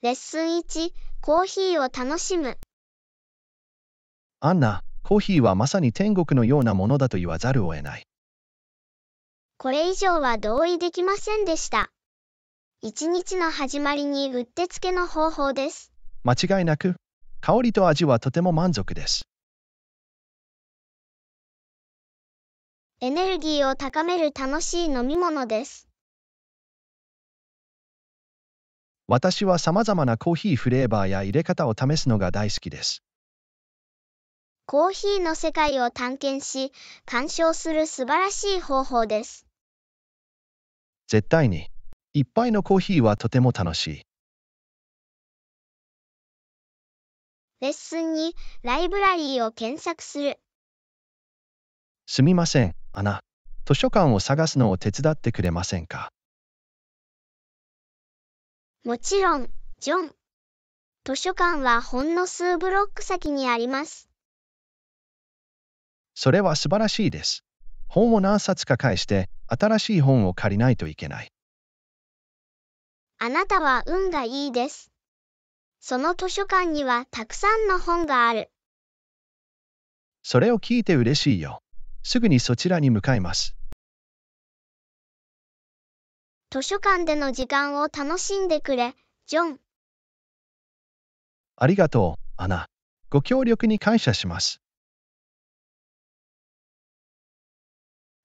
レッスン1、コーヒーを楽しむ。アンナ、コーヒーはまさに天国のようなものだと言わざるを得ない。これ以上は同意できませんでした。一日の始まりにうってつけの方法です。間違いなく、香りと味はとても満足です。エネルギーを高める楽しい飲み物です。私は様々なコーヒーフレーバーや入れ方を試すのが大好きです。コーヒーの世界を探検し、鑑賞する素晴らしい方法です。絶対に、一杯のコーヒーはとても楽しい。レッスンにライブラリーを検索する。すみません、アナ。図書館を探すのを手伝ってくれませんかもちろん、ジョン。図書館はほんの数ブロック先にあります。それは素晴らしいです。本を何冊か返して、新しい本を借りないといけない。あなたは運がいいです。その図書館にはたくさんの本がある。それを聞いて嬉しいよ。すぐにそちらに向かいます。図書館での時間を楽しんでくれ、ジョン。ありがとう、アナ。ご協力に感謝します。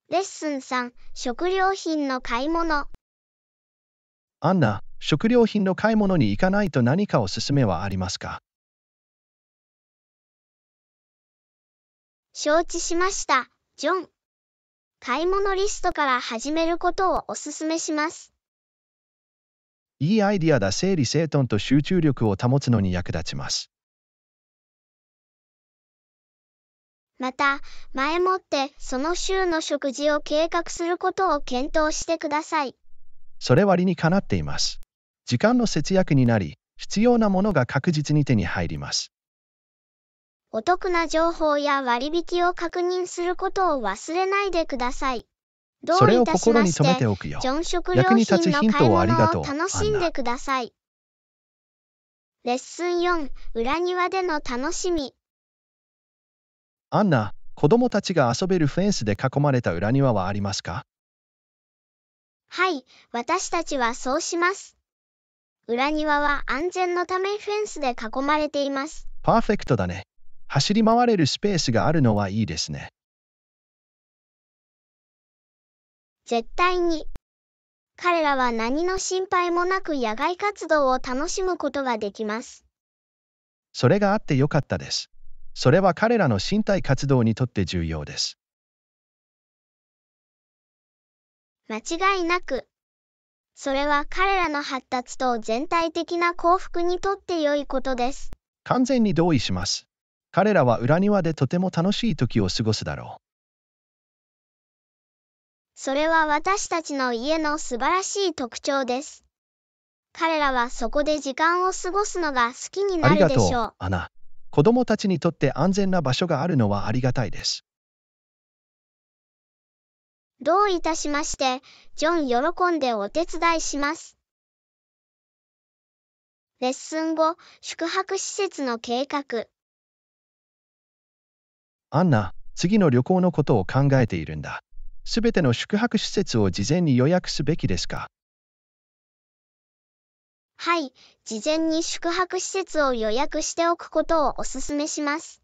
レッスン3、食料品の買い物。アンナ、食料品の買い物に行かないと何かおすすめはありますか承知しました、ジョン。買い物リストから始めることをお勧めします。いいアイディアだ整理整頓と集中力を保つのに役立ちます。また、前もってその週の食事を計画することを検討してください。それ割にかなっています。時間の節約になり、必要なものが確実に手に入ります。お得な情報や割引を確認することを忘れないでください。どういたしまして、ジョン食料品の買い物を楽しんでください。レッスン4、裏庭での楽しみ。アンナ、子供たちが遊べるフェンスで囲まれた裏庭はありますかはい、私たちはそうします。裏庭は安全のためフェンスで囲まれています。パーフェクトだね。走り回れるスペースがあるのはいいですね。絶対に。彼らは何の心配もなく野外活動を楽しむことができます。それがあってよかったです。それは彼らの身体活動にとって重要です。間違いなく。それは彼らの発達と全体的な幸福にとって良いことです。完全に同意します。彼らは裏庭でとても楽しい時を過ごすだろう。それは私たちの家の素晴らしい特徴です。彼らはそこで時間を過ごすのが好きになるでしょう。ありがとう、アナ。子供たちにとって安全な場所があるのはありがたいです。どういたしまして、ジョン喜んでお手伝いします。レッスン後、宿泊施設の計画。アンナ、次の旅行のことを考えているんだ。すべての宿泊施設を事前に予約すべきですかはい、事前に宿泊施設を予約しておくことをお勧めします。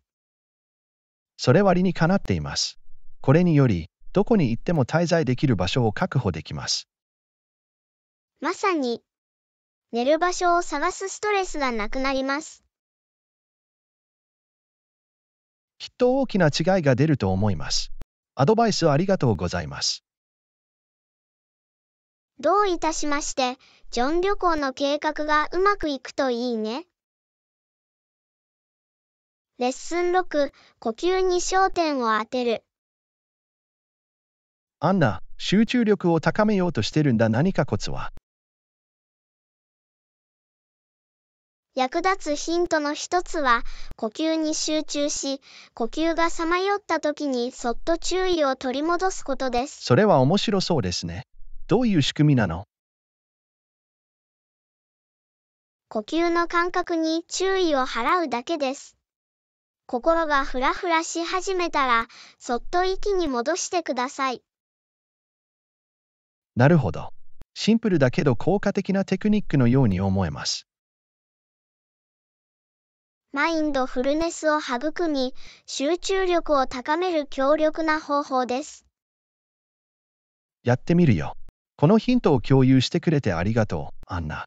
それ割にかなっています。これにより、どこに行っても滞在できる場所を確保できます。まさに、寝る場所を探すストレスがなくなります。きっと大きな違いが出ると思います。アドバイスありがとうございます。どういたしまして、ジョン旅行の計画がうまくいくといいね。レッスン6、呼吸に焦点を当てる。アンナ、集中力を高めようとしてるんだ何かコツは役立つヒントの一つは、呼吸に集中し、呼吸がさまよった時にそっと注意を取り戻すことです。それは面白そうですね。どういう仕組みなの呼吸の感覚に注意を払うだけです。心がフラフラし始めたら、そっと息に戻してください。なるほど。シンプルだけど効果的なテクニックのように思えます。マインドフルネスを育み、集中力を高める強力な方法です。やってみるよ。このヒントを共有してくれてありがとう、アンナ。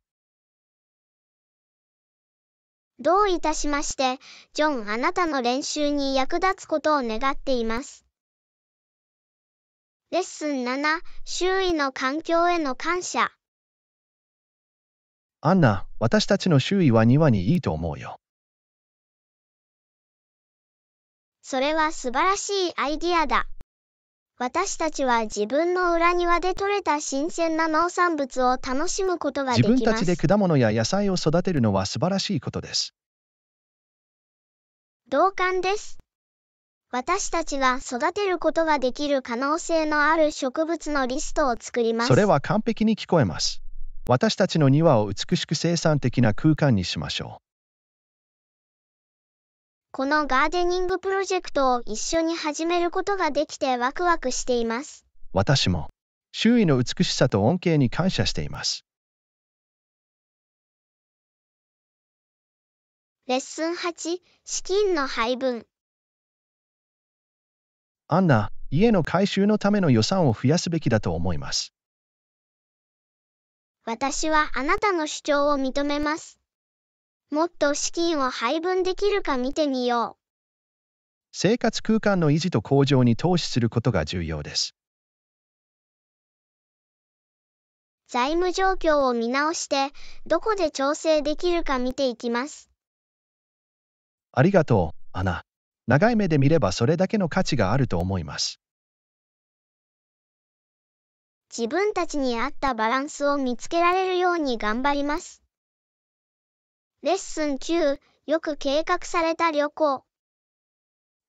どういたしまして、ジョン、あなたの練習に役立つことを願っています。レッスン7、周囲の環境への感謝。アンナ、私たちの周囲は庭にいいと思うよ。それは素晴らしいアイディアだ。私たちは自分の裏庭で採れた新鮮な農産物を楽しむことができます。自分たちで果物や野菜を育てるのは素晴らしいことです。同感です。私たちは育てることができる可能性のある植物のリストを作ります。それは完璧に聞こえます。私たちの庭を美しく生産的な空間にしましょう。このガーデニングプロジェクトを一緒に始めることができてワクワクしています。私も周囲の美しさと恩恵に感謝しています。レッスン8、資金の配分。アンナ、家の改修のための予算を増やすべきだと思います。私はあなたの主張を認めます。もっと資金を配分できるか見てみよう。生活空間の維持と向上に投資することが重要です。財務状況を見直して、どこで調整できるか見ていきます。ありがとう、アナ。長い目で見ればそれだけの価値があると思います。自分たちに合ったバランスを見つけられるように頑張ります。レッスン9、よく計画された旅行。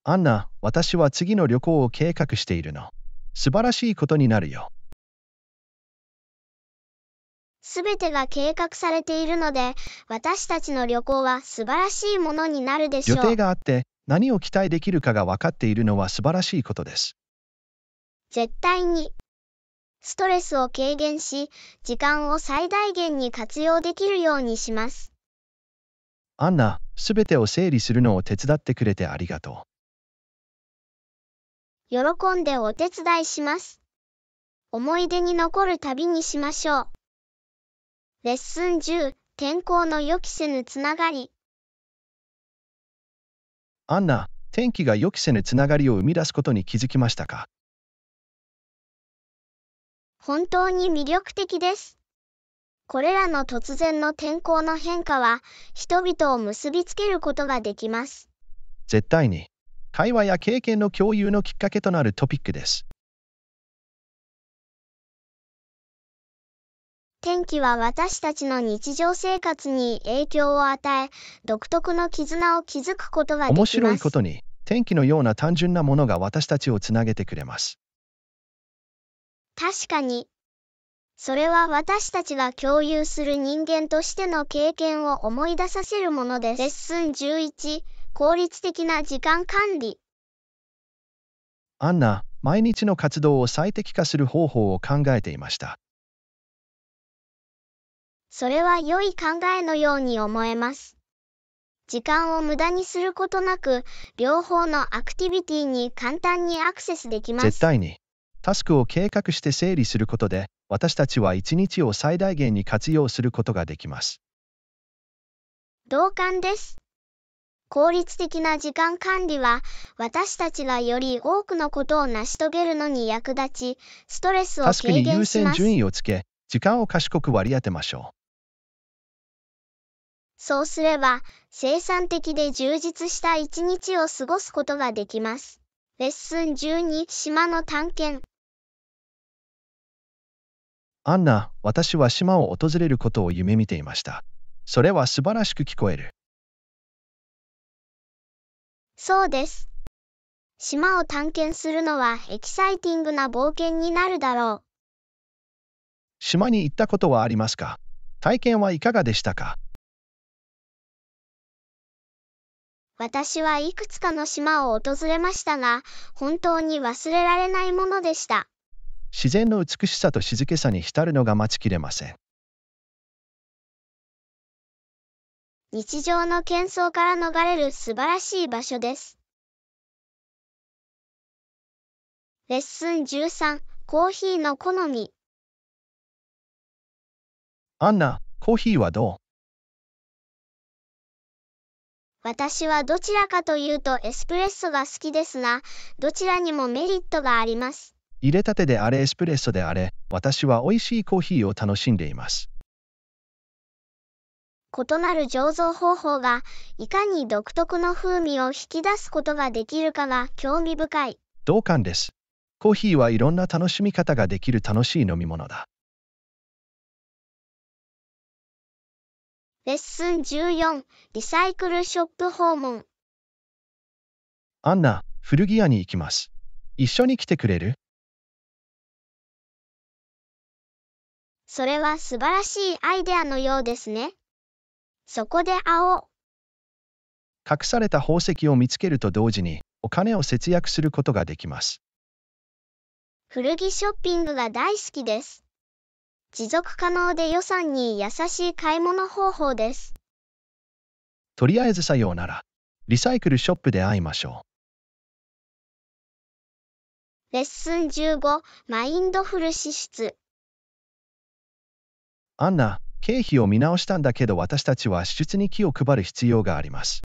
アンナ、私は次の旅行を計画しているの。素晴らしいことになるよ。すべてが計画されているので、私たちの旅行は素晴らしいものになるでしょう。予定があって、何を期待できるかが分かっているのは素晴らしいことです。絶対に。ストレスを軽減し、時間を最大限に活用できるようにします。アンナ、すべてを整理するのを手伝ってくれてありがとう。喜んでお手伝いします。思い出に残る旅にしましょう。レッスン10、天候の予期せぬつながり。アンナ、天気が予期せぬつながりを生み出すことに気づきましたか本当に魅力的です。これらの突然の天候の変化は、人々を結びつけることができます。絶対に、会話や経験の共有のきっかけとなるトピックです。天気は私たちの日常生活に影響を与え、独特の絆を築くことができます。面白いことに、天気のような単純なものが私たちをつなげてくれます。確かに、それは私たちが共有する人間としての経験を思い出させるものです。レッスン11、効率的な時間管理。アンナ、毎日の活動を最適化する方法を考えていました。それは良い考えのように思えます。時間を無駄にすることなく、両方のアクティビティに簡単にアクセスできます。絶対に、タスクを計画して整理することで、私たちは一日を最大限に活用することができます。同感です。効率的な時間管理は私たちがより多くのことを成し遂げるのに役立ち、ストレスを軽減します。確かに優先順位をつけ、時間を賢く割り当てましょう。そうすれば、生産的で充実した一日を過ごすことができます。レッスン12、島の探検。アンナ、私は島を訪れることを夢見ていました。それは素晴らしく聞こえる。そうです。島を探検するのはエキサイティングな冒険になるだろう。島に行ったことはありますか体験はいかがでしたか私はいくつかの島を訪れましたが、本当に忘れられないものでした。自然の美しさと静けさに浸るのが待ちきれません。日常の喧騒から逃れる素晴らしい場所です。レッスン13、コーヒーの好み。アンナ、コーヒーはどう私はどちらかというとエスプレッソが好きですが、どちらにもメリットがあります。入れたてであれエスプレッソであれ、私は美味しいコーヒーを楽しんでいます。異なる醸造方法がいかに独特の風味を引き出すことができるかが興味深い。同感です。コーヒーはいろんな楽しみ方ができる楽しい飲み物だ。レッスン14リサイクルショップ訪問アンナ、古着屋に行きます。一緒に来てくれるそれは素晴らしいアイデアのようですね。そこで青。隠された宝石を見つけると同時に、お金を節約することができます。古着ショッピングが大好きです。持続可能で予算に優しい買い物方法です。とりあえずさようなら、リサイクルショップで会いましょう。レッスン15、マインドフル支出。アンナ、経費を見直したんだけど私たちは支出に気を配る必要があります。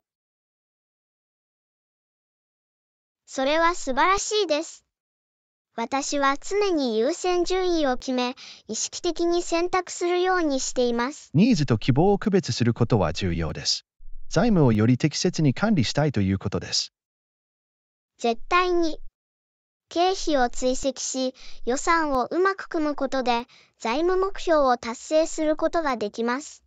それは素晴らしいです。私は常に優先順位を決め、意識的に選択するようにしています。ニーズと希望を区別することは重要です。財務をより適切に管理したいということです。絶対に。経費を追跡し、予算をうまく組むことで、財務目標を達成することができます。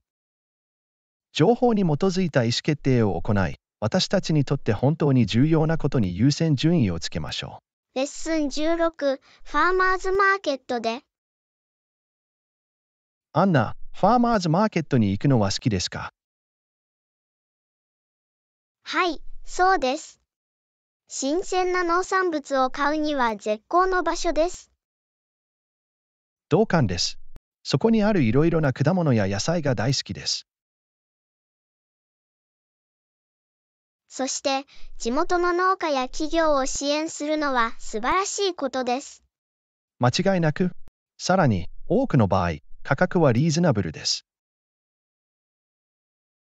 情報に基づいた意思決定を行い、私たちにとって本当に重要なことに優先順位をつけましょう。レッスン16、ファーマーズマーケットで。アンナ、ファーマーズマーケットに行くのは好きですかはい、そうです。新鮮な農産物を買うには絶好の場所です。同感です。そこにあるいろいろな果物や野菜が大好きです。そして、地元の農家や企業を支援するのは素晴らしいことです。間違いなく、さらに、多くの場合、価格はリーズナブルです。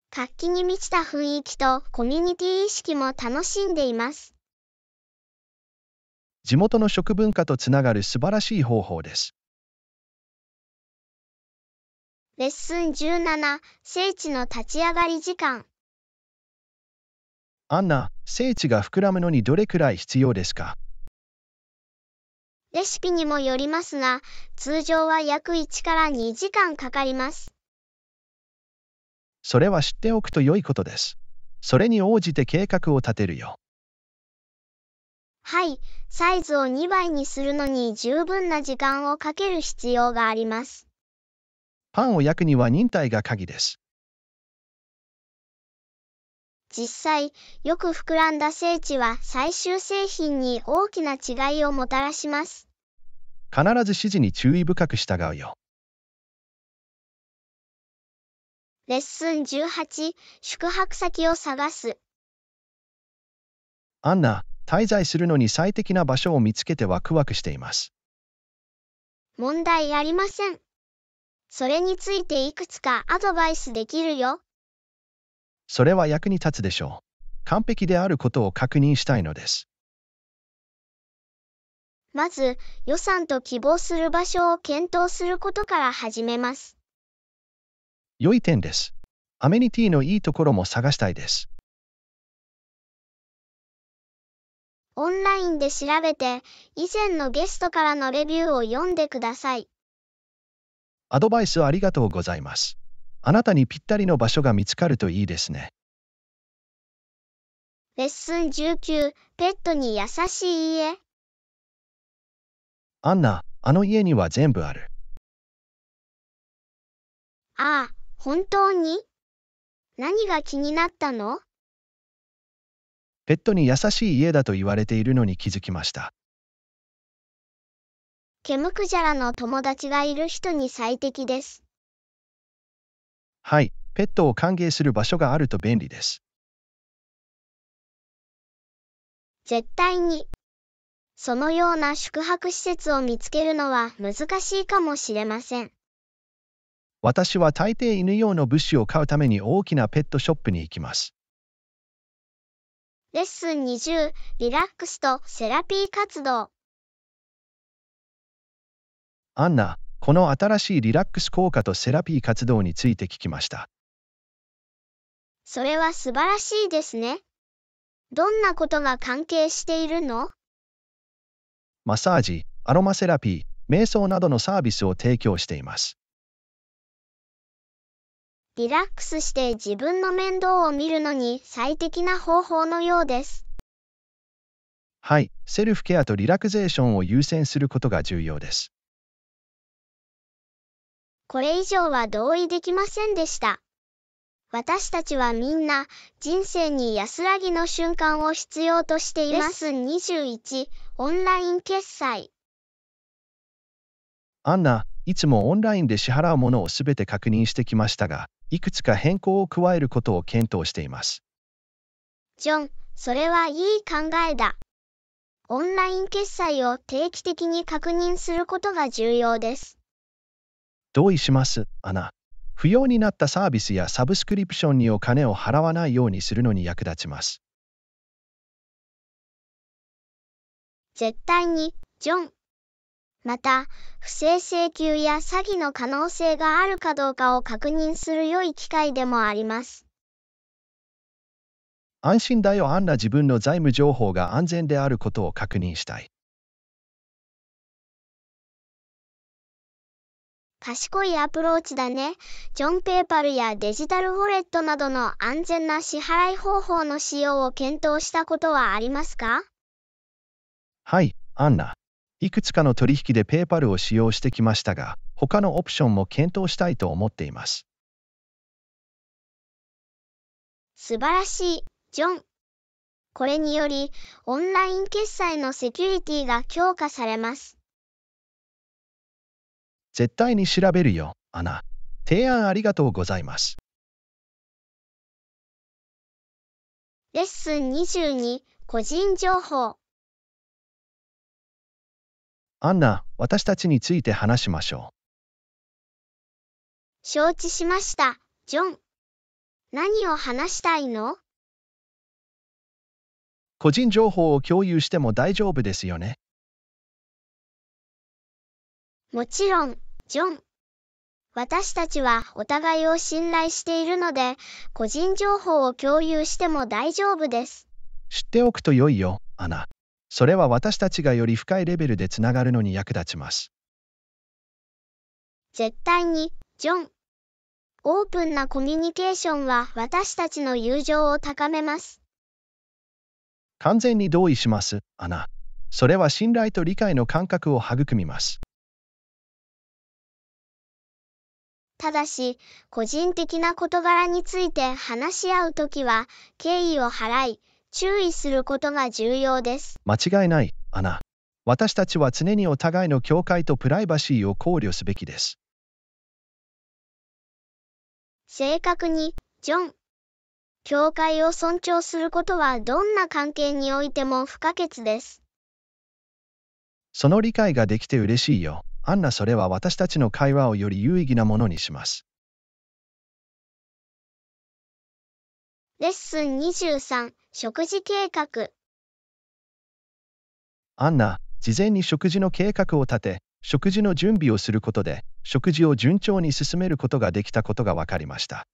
活気に満ちた雰囲気とコミュニティ意識も楽しんでいます。地元の食文化とつながる素晴らしい方法です。レッスン17、聖地の立ち上がり時間。アンナ、聖地が膨らむのにどれくらい必要ですかレシピにもよりますが、通常は約1から2時間かかります。それは知っておくと良いことです。それに応じて計画を立てるよ。はい、サイズを2倍にするのに十分な時間をかける必要があります。パンを焼くには忍耐が鍵です。実際、よく膨らんだ精地は最終製品に大きな違いをもたらします。必ず指示に注意深く従うよ。レッスン18、宿泊先を探す。アンナ、滞在するのに最適な場所を見つけてワクワクしています。問題ありません。それについていくつかアドバイスできるよ。それは役に立つでしょう。完璧であることを確認したいのです。まず、予算と希望する場所を検討することから始めます。良い点です。アメニティのいいところも探したいです。オンラインで調べて、以前のゲストからのレビューを読んでください。アドバイスありがとうございます。あなたにぴったりの場所が見つかるといいですね。レッスン19、ペットに優しい家。アンナ、あの家には全部ある。ああ、本当に何が気になったのペットに優しい家だと言われているのに気づきました。ケムクジャラの友達がいる人に最適です。はい、ペットを歓迎する場所があると便利です。絶対に。そのような宿泊施設を見つけるのは難しいかもしれません。私は大抵犬用の物資を買うために大きなペットショップに行きます。レッスン20、リラックスとセラピー活動。アンナ、この新しいリラックス効果とセラピー活動について聞きました。それは素晴らしいですね。どんなことが関係しているのマッサージ、アロマセラピー、瞑想などのサービスを提供しています。リラックスして自分の面倒を見るのに最適な方法のようです。はい、セルフケアとリラクゼーションを優先することが重要です。これ以上は同意できませんでした。私たちはみんな人生に安らぎの瞬間を必要としています。21オンライン決済アンナ、いつもオンラインで支払うものをすべて確認してきましたが、いくつか変更を加えることを検討しています。ジョン、それはいい考えだ。オンライン決済を定期的に確認することが重要です。同意します、アナ。不要になったサービスやサブスクリプションにお金を払わないようにするのに役立ちます。絶対に、ジョン、また、不正請求や詐欺の可能性があるかどうかを確認する良い機会でもあります。安心だよあんな自分の財務情報が安全であることを確認したい。賢いアプローチだね。ジョン・ペーパルやデジタルウォレットなどの安全な支払い方法の使用を検討したことはありますかはい、アンナ。いくつかの取引で PayPal を使用してきましたが、他のオプションも検討したいと思っています。素晴らしい、ジョン。これにより、オンライン決済のセキュリティが強化されます。絶対に調べるよ、アナ。提案ありがとうございます。レッスン22個人情報アンナ、私たちについて話しましょう。承知しました、ジョン。何を話したいの個人情報を共有しても大丈夫ですよね。もちろん、ジョン。私たちはお互いを信頼しているので、個人情報を共有しても大丈夫です。知っておくと良いよ、アナ。それは私たちがより深いレベルでつながるのに役立ちます。絶対に、ジョン。オープンなコミュニケーションは私たちの友情を高めます。完全に同意します、アナ。それは信頼と理解の感覚を育みます。ただし、個人的な事柄について話し合うときは、敬意を払い、注意することが重要です。間違いない、アナ。私たちは常にお互いの境界とプライバシーを考慮すべきです。正確に、ジョン。教会を尊重することはどんな関係においても不可欠です。その理解ができて嬉しいよ。アンナそれは私たちの会話をより有意義なものにします。レッスン23食事計画アンナ事前に食事の計画を立て食事の準備をすることで食事を順調に進めることができたことが分かりました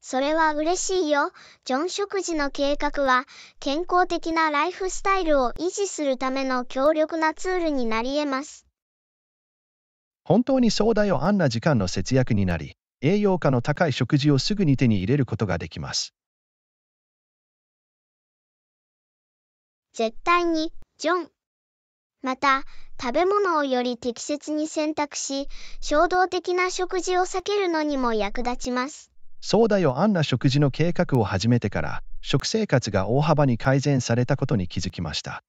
それは嬉しいよジョン食事の計画は健康的なライフスタイルを維持するための強力なツールになり得ます本当にそうだよあんな時間の節約になり栄養価の高い食事をすぐに手に入れることができます絶対に、ジョン。また、食べ物をより適切に選択し、衝動的な食事を避けるのにも役立ちます。そうだよ、あんな食事の計画を始めてから、食生活が大幅に改善されたことに気づきました。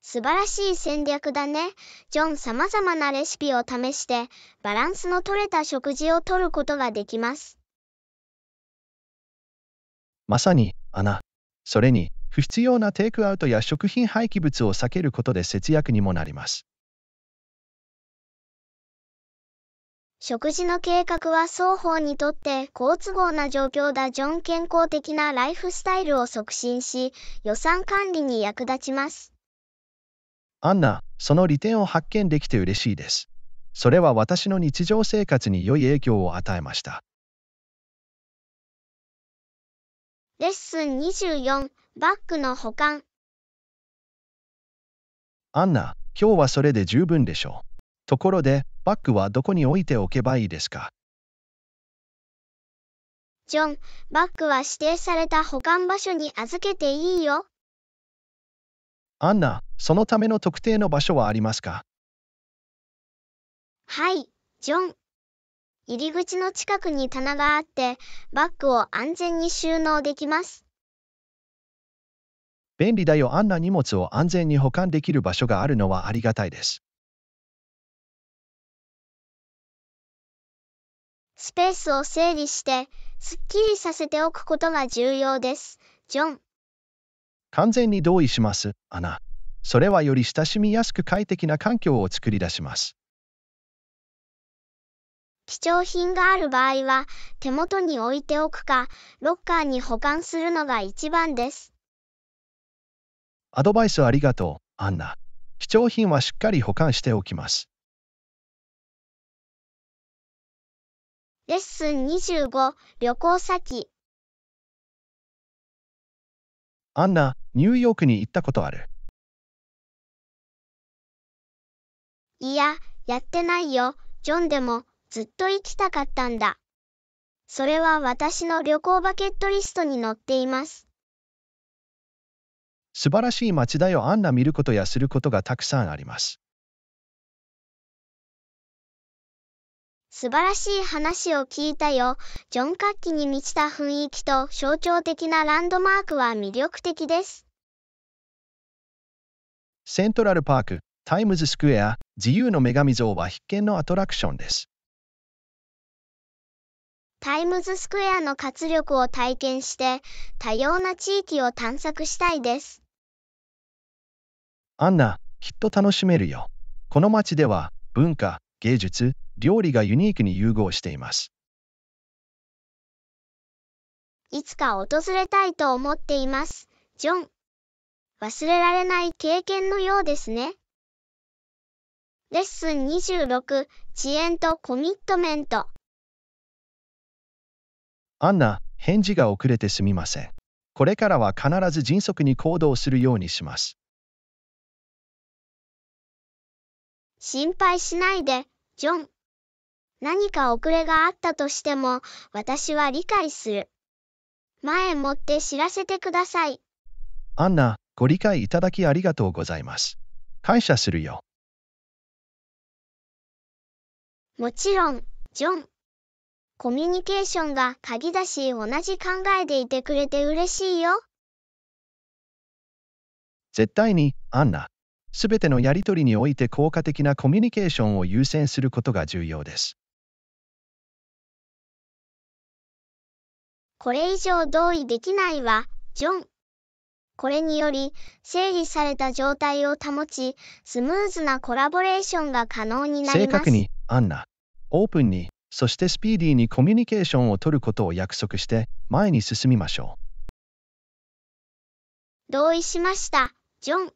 素晴らしい戦略だね。ジョン、様々なレシピを試して、バランスの取れた食事をとることができます。まさに穴。それに、不必要なテイクアウトや食品廃棄物を避けることで節約にもなります。食事の計画は双方にとって好都合な状況だジョン健康的なライフスタイルを促進し予算管理に役立ちますアンナその利点を発見できて嬉しいですそれは私の日常生活に良い影響を与えましたレッスン24バッグの保管アンナ、今日はそれで十分でしょう。ところで、バッグはどこに置いておけばいいですかジョン、バッグは指定された保管場所に預けていいよ。アンナ、そのための特定の場所はありますかはい、ジョン。入り口の近くに棚があって、バッグを安全に収納できます。便利だよ、あんな荷物を安全に保管できる場所があるのはありがたいです。スペースを整理して、すっきりさせておくことが重要です。ジョン。完全に同意します、アナ。それはより親しみやすく快適な環境を作り出します。貴重品がある場合は、手元に置いておくか、ロッカーに保管するのが一番です。アドバイスありがとう、アンナ。貴重品はしっかり保管しておきます。レッスン25、旅行先。アンナ、ニューヨークに行ったことある。いや、やってないよ、ジョンでも、ずっと行きたかったんだ。それは私の旅行バケットリストに載っています。素晴らしい街だよ。アンナ見ることやすることがたくさんあります。素晴らしい話を聞いたよ。ジョン活気に満ちた雰囲気と象徴的なランドマークは魅力的です。セントラルパーク、タイムズスクエア、自由の女神像は必見のアトラクションです。タイムズスクエアの活力を体験して多様な地域を探索したいです。アンナ、きっと楽しめるよ。この街では文化、芸術、料理がユニークに融合しています。いつか訪れたいと思っています、ジョン。忘れられない経験のようですね。レッスン26、遅延とコミットメント。アンナ、返事が遅れてすみません。これからは必ず迅速に行動するようにします。心配しないで、ジョン。何か遅れがあったとしても、私は理解する。前もって知らせてください。アンナ、ご理解いただきありがとうございます。感謝するよ。もちろん、ジョン。コミュニケーションが鍵だし同じ考えでいてくれて嬉しいよ。絶対に、アンナ。すべてのやりとりにおいて効果的なコミュニケーションを優先することが重要です。これ以上同意できないわ、ジョン。これにより、整理された状態を保ち、スムーズなコラボレーションが可能になります。正確に、アンナ。オープンに、そしてスピーディーにコミュニケーションを取ることを約束して前に進みましょう。同意しました、ジョン。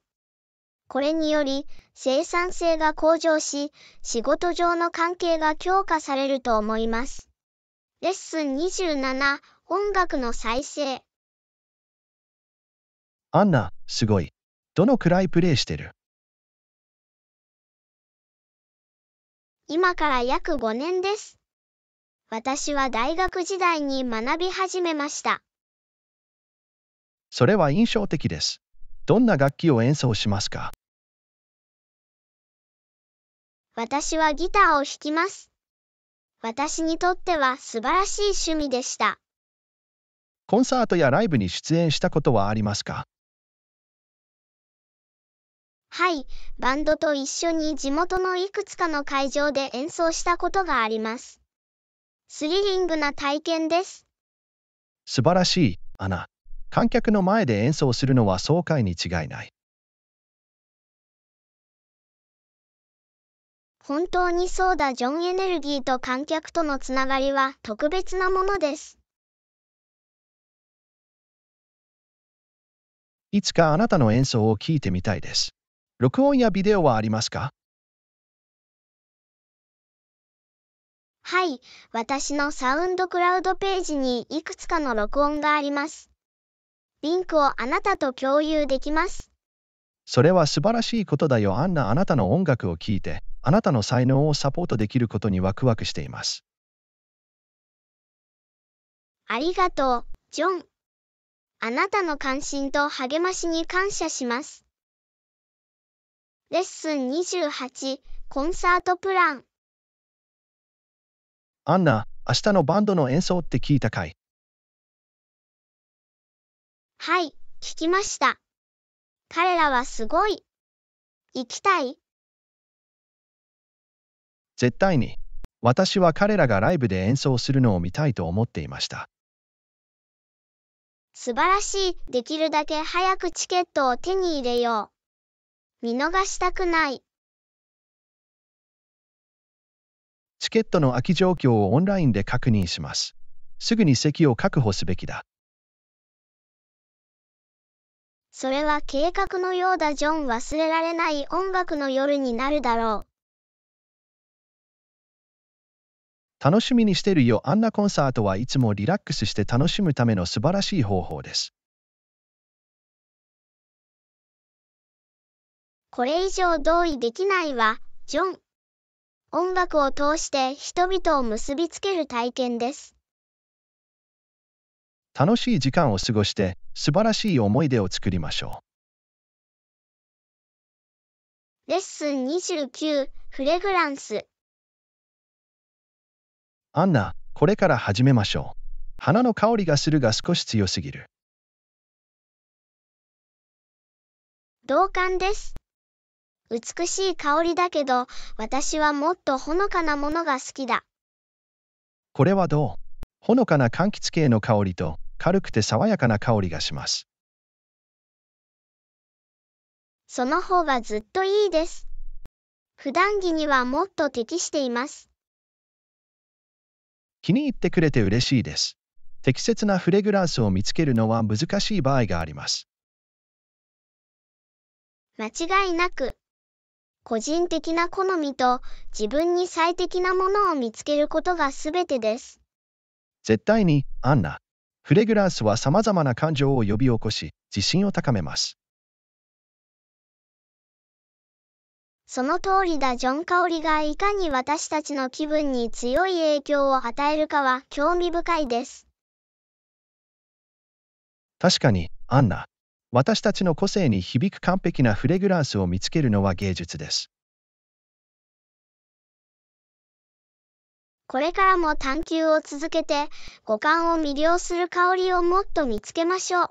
これにより生産性が向上し仕事上の関係が強化されると思います。レッスン27音楽の再生アンナ、すごい。どのくらいプレイしてる今から約5年です。私は大学時代に学び始めました。それは印象的です。どんな楽器を演奏しますか私はギターを弾きます。私にとっては素晴らしい趣味でした。コンサートやライブに出演したことはありますかはい、バンドと一緒に地元のいくつかの会場で演奏したことがあります。スリリングな体験です。素晴らしい、アナ。観客の前で演奏するのは爽快に違いない。本当にそうだジョンエネルギーと観客とのつながりは特別なものです。いつかあなたの演奏を聴いてみたいです。録音やビデオはありますかはい、私のサウンドクラウドページにいくつかの録音があります。リンクをあなたと共有できます。それは素晴らしいことだよ。アンナ。あなたの音楽を聴いて、あなたの才能をサポートできることにワクワクしています。ありがとう、ジョン。あなたの関心と励ましに感謝します。レッスン28コンサートプランアンナ、明日のバンドの演奏って聞いたかいはい、聞きました。彼らはすごい。行きたい絶対に。私は彼らがライブで演奏するのを見たいと思っていました。素晴らしい。できるだけ早くチケットを手に入れよう。見逃したくない。チケットの空き状況をオンラインで確認します。すぐに席を確保すべきだ。それは計画のようだジョン忘れられない音楽の夜になるだろう。楽しみにしてるよあんなコンサートはいつもリラックスして楽しむための素晴らしい方法です。これ以上同意できないわ、ジョン。音楽を通して人々を結びつける体験です。楽しい時間を過ごして素晴らしい思い出を作りましょう。レッスン29フレグランスアンナ、これから始めましょう。花の香りがするが少し強すぎる。同感です。美しい香りだけど、私はもっとほのかなものが好きだ。これはどうほのかな柑橘系の香りと、軽くて爽やかな香りがします。その方がずっといいです。普段着にはもっと適しています。気に入ってくれて嬉しいです。適切なフレグランスを見つけるのは難しい場合があります。間違いなく。個人的な好みと自分に最適なものを見つけることがすべてです。絶対に、アンナ。フレグランスは様々な感情を呼び起こし、自信を高めます。その通りだジョン・カオリがいかに私たちの気分に強い影響を与えるかは興味深いです。確かに、アンナ。私たちの個性に響く完璧なフレグランスを見つけるのは芸術です。これからも探求を続けて、五感を魅了する香りをもっと見つけましょう。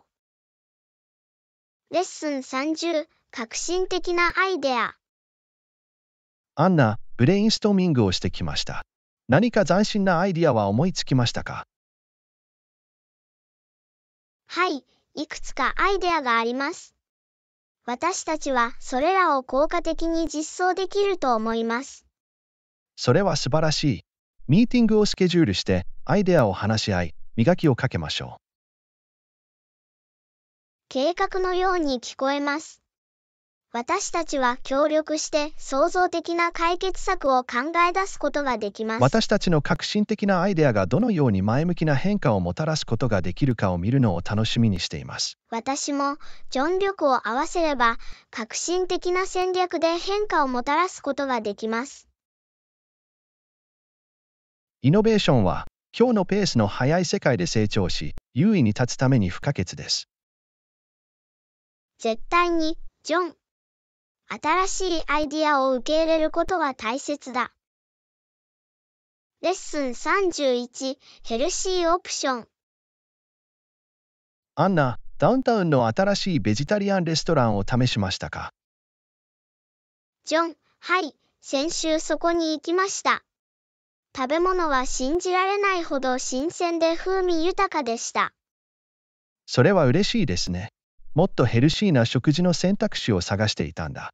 レッスン30、革新的なアイデア。アンナ、ブレインストーミングをしてきました。何か斬新なアイディアは思いつきましたかはい、いくつかアイデアがあります。私たちはそれらを効果的に実装できると思います。それは素晴らしい。ミーティングをスケジュールして、アイデアを話し合い、磨きをかけましょう。計画のように聞こえます。私たちは協力して創造的な解決策を考え出すことができます。私たちの革新的なアイデアがどのように前向きな変化をもたらすことができるかを見るのを楽しみにしています。私も、ジョン力を合わせれば、革新的な戦略で変化をもたらすことができます。イノベーションは、今日のペースの速い世界で成長し、優位に立つために不可欠です。絶対に、ジョン。新しいアイディアを受け入れることが大切だ。レッスン31ヘルシーオプションアンナ、ダウンタウンの新しいベジタリアンレストランを試しましたかジョン、はい、先週そこに行きました。食べ物は信じられないほど新鮮で風味豊かでした。それは嬉しいですね。もっとヘルシーな食事の選択肢を探していたんだ。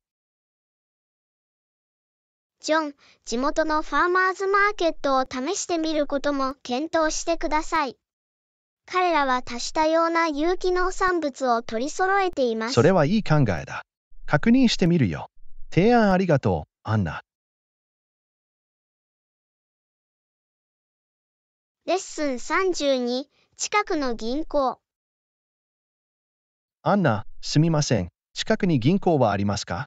ジョン、地元のファーマーズマーケットを試してみることも検討してください。彼らは多種多様な有機農産物を取り揃えています。それはいい考えだ。確認してみるよ。提案ありがとう、アンナ。レッスン32、近くの銀行。アンナ、すみません。近くに銀行はありますか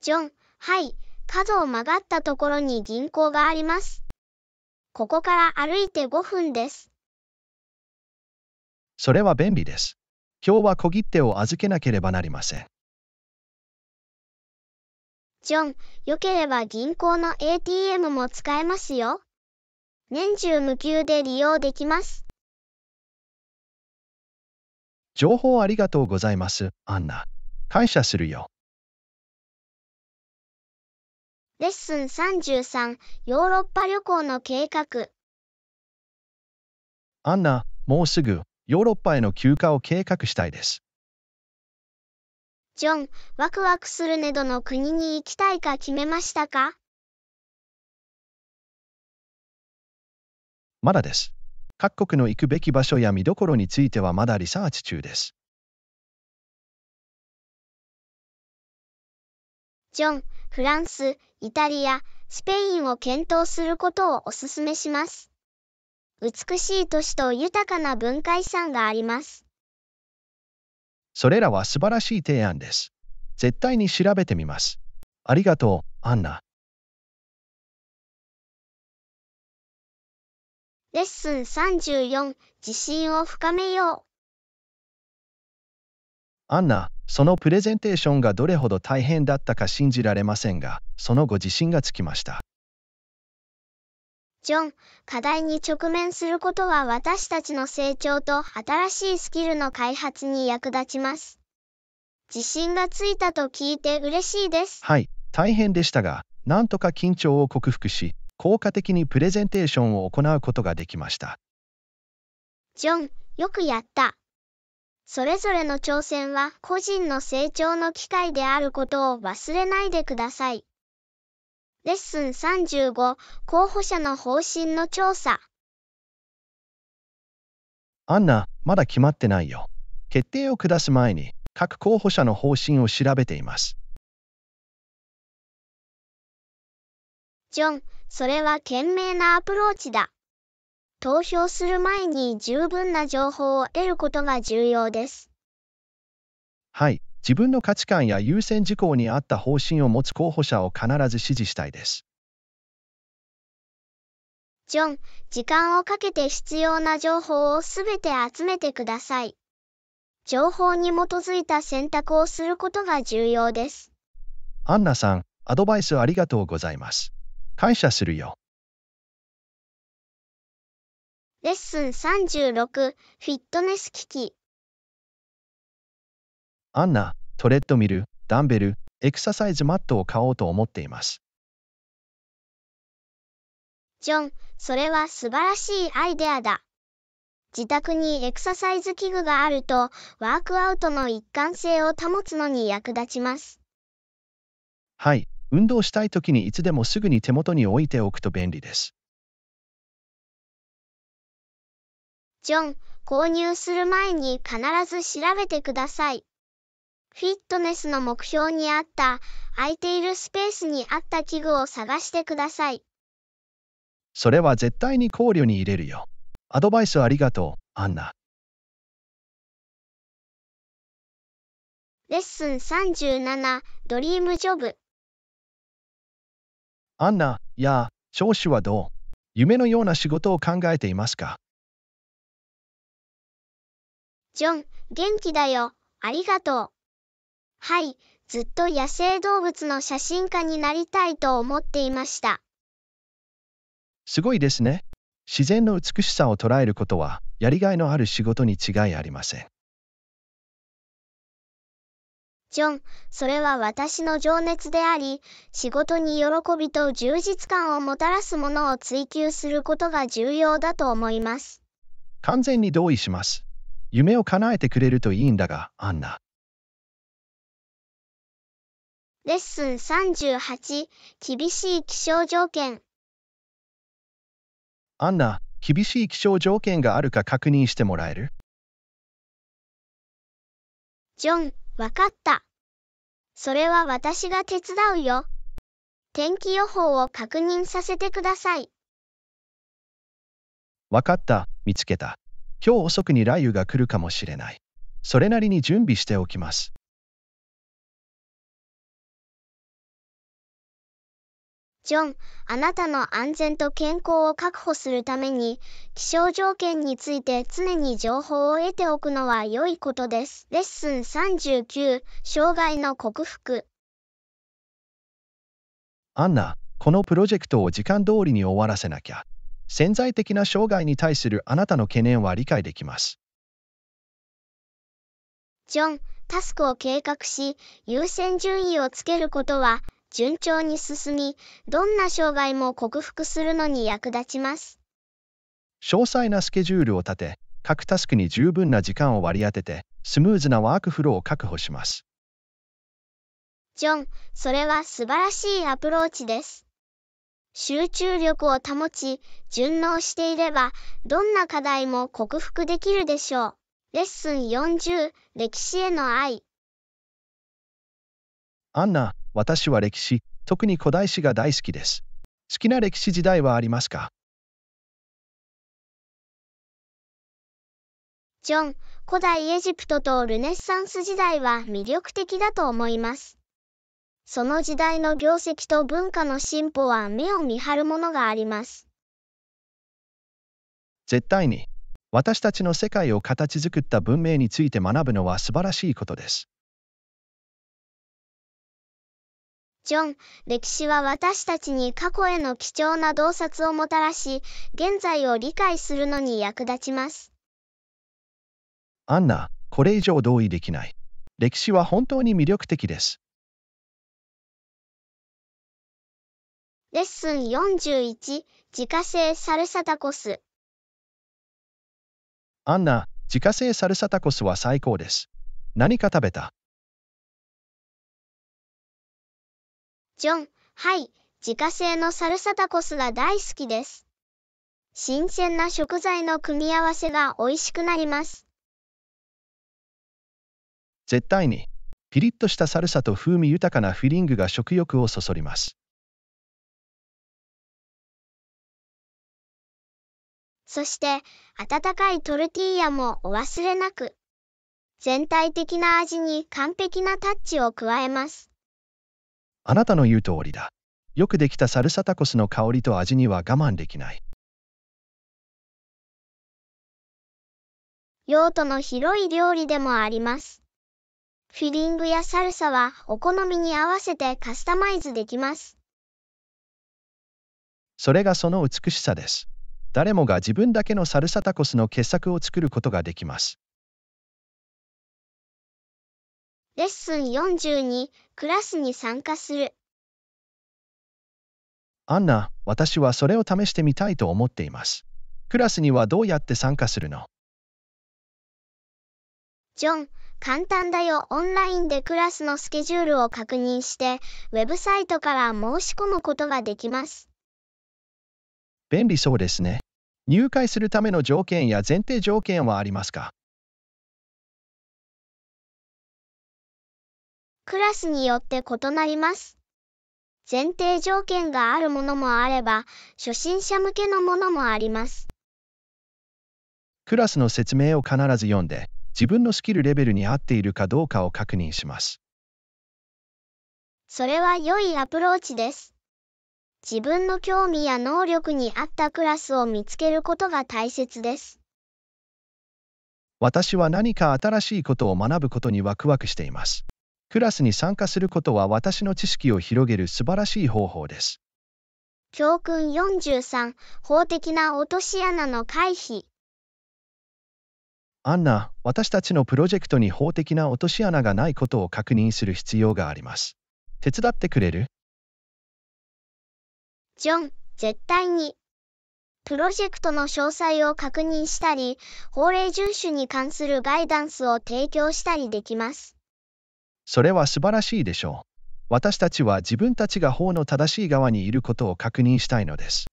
ジョン、はい。角を曲がったところに銀行があります。ここから歩いて5分です。それは便利です。今日は小切手を預けなければなりません。ジョン、よければ銀行の ATM も使えますよ。年中無休で利用できます。情報ありがとうございます、アンナ。感謝するよ。レッスン33、ヨーロッパ旅行の計画。アンナ、もうすぐヨーロッパへの休暇を計画したいです。ジョン、ワクワクするねどの国に行きたいか決めましたかまだです。各国の行くべき場所や見どころについてはまだリサーチ中です。ジョン、フランス、イタリア、スペインを検討することをお勧めします。美しい都市と豊かな文化遺産があります。それらは素晴らしい提案です。絶対に調べてみます。ありがとう、アンナ。レッスン34自信を深めようアンナそのプレゼンテーションがどれほど大変だったか信じられませんがその後自信がつきましたジョン課題に直面することは私たちの成長と新しいスキルの開発に役立ちます自信がついたと聞いて嬉しいですはい大変でしたがなんとか緊張を克服し効果的にプレゼンテーションを行うことができました。ジョン、よくやった。それぞれの挑戦は個人の成長の機会であることを忘れないでください。レッスン35候補者の方針の調査アンナ、まだ決まってないよ。決定を下す前に各候補者の方針を調べています。ジョン、それは賢明なアプローチだ。投票する前に十分な情報を得ることが重要です。はい、自分の価値観や優先事項に合った方針を持つ候補者を必ず支持したいです。ジョン、時間をかけて必要な情報をすべて集めてください。情報に基づいた選択をすることが重要です。アンナさん、アドバイスありがとうございます。感謝するよ。レッスン36フィットネス機器アンナ、トレッドミル、ダンベル、エクササイズマットを買おうと思っています。ジョン、それは素晴らしいアイデアだ。自宅にエクササイズ器具があると、ワークアウトの一貫性を保つのに役立ちます。はい、運動したい時にいつでもすぐに手元に置いておくと便利です。ジョン、購入する前に必ず調べてください。フィットネスの目標に合った、空いているスペースに合った器具を探してください。それは絶対に考慮に入れるよ。アドバイスありがとう、アンナ。レッスン37、ドリームジョブ。アンナや少子はどう夢のような仕事を考えていますかジョン、元気だよ。ありがとう。はい、ずっと野生動物の写真家になりたいと思っていました。すごいですね。自然の美しさを捉えることは、やりがいのある仕事に違いありません。ジョン、それは私の情熱であり、仕事に喜びと充実感をもたらすものを追求することが重要だと思います。完全に同意します。夢を叶えてくれるといいんだが、アンナ。レッスン38、厳しい気象条件。アンナ、厳しい気象条件があるか確認してもらえるジョン、わかった。それは私が手伝うよ。天気予報を確認させてください。わかった、見つけた。今日遅くに雷雨が来るかもしれない。それなりに準備しておきます。ジョン、あなたの安全と健康を確保するために、気象条件について常に情報を得ておくのは良いことです。レッスン39、障害の克服。アンナ、このプロジェクトを時間通りに終わらせなきゃ。潜在的な障害に対するあなたの懸念は理解できます。ジョン、タスクを計画し、優先順位をつけることは、順調に進み、どんな障害も克服するのに役立ちます。詳細なスケジュールを立て、各タスクに十分な時間を割り当てて、スムーズなワークフローを確保します。ジョン、それは素晴らしいアプローチです。集中力を保ち、順応していれば、どんな課題も克服できるでしょう。レッスン40、歴史への愛。アンナ、私は歴史、特に古代史が大好きです。好きな歴史時代はありますかジョン、古代エジプトとルネッサンス時代は魅力的だと思います。その時代の業績と文化の進歩は目を見張るものがあります。絶対に、私たちの世界を形作った文明について学ぶのは素晴らしいことです。ジョン、歴史は私たちに過去への貴重な洞察をもたらし、現在を理解するのに役立ちます。アンナ、これ以上同意できない。歴史は本当に魅力的です。レッスン41、自家製サルサタコス。アンナ、自家製サルサタコスは最高です。何か食べたジョン、はい、自家製のサルサタコスが大好きです。新鮮な食材の組み合わせが美味しくなります。絶対に、ピリッとしたサルサと風味豊かなフィリングが食欲をそそります。そして、温かいトルティーヤもお忘れなく。全体的な味に完璧なタッチを加えます。あなたの言う通りだ。よくできたサルサタコスの香りと味には我慢できない。用途の広い料理でもあります。フィリングやサルサはお好みに合わせてカスタマイズできます。それがその美しさです。誰もが自分だけのサルサタコスの傑作を作ることができます。レッスン42、クラスに参加する。アンナ、私はそれを試してみたいと思っています。クラスにはどうやって参加するのジョン、簡単だよ。オンラインでクラスのスケジュールを確認して、ウェブサイトから申し込むことができます。便利そうですね。入会するための条件や前提条件はありますかクラスによって異なります。前提条件があるものもあれば、初心者向けのものもあります。クラスの説明を必ず読んで、自分のスキルレベルに合っているかどうかを確認します。それは良いアプローチです。自分の興味や能力に合ったクラスを見つけることが大切です。私は何か新しいことを学ぶことにワクワクしています。クラスに参加することは私の知識を広げる素晴らしい方法です。教訓43、法的な落とし穴の回避。アンナ、私たちのプロジェクトに法的な落とし穴がないことを確認する必要があります。手伝ってくれるジョン、絶対に。プロジェクトの詳細を確認したり、法令遵守に関するガイダンスを提供したりできます。それは素晴らしいでしょう。私たちは自分たちが法の正しい側にいることを確認したいのです。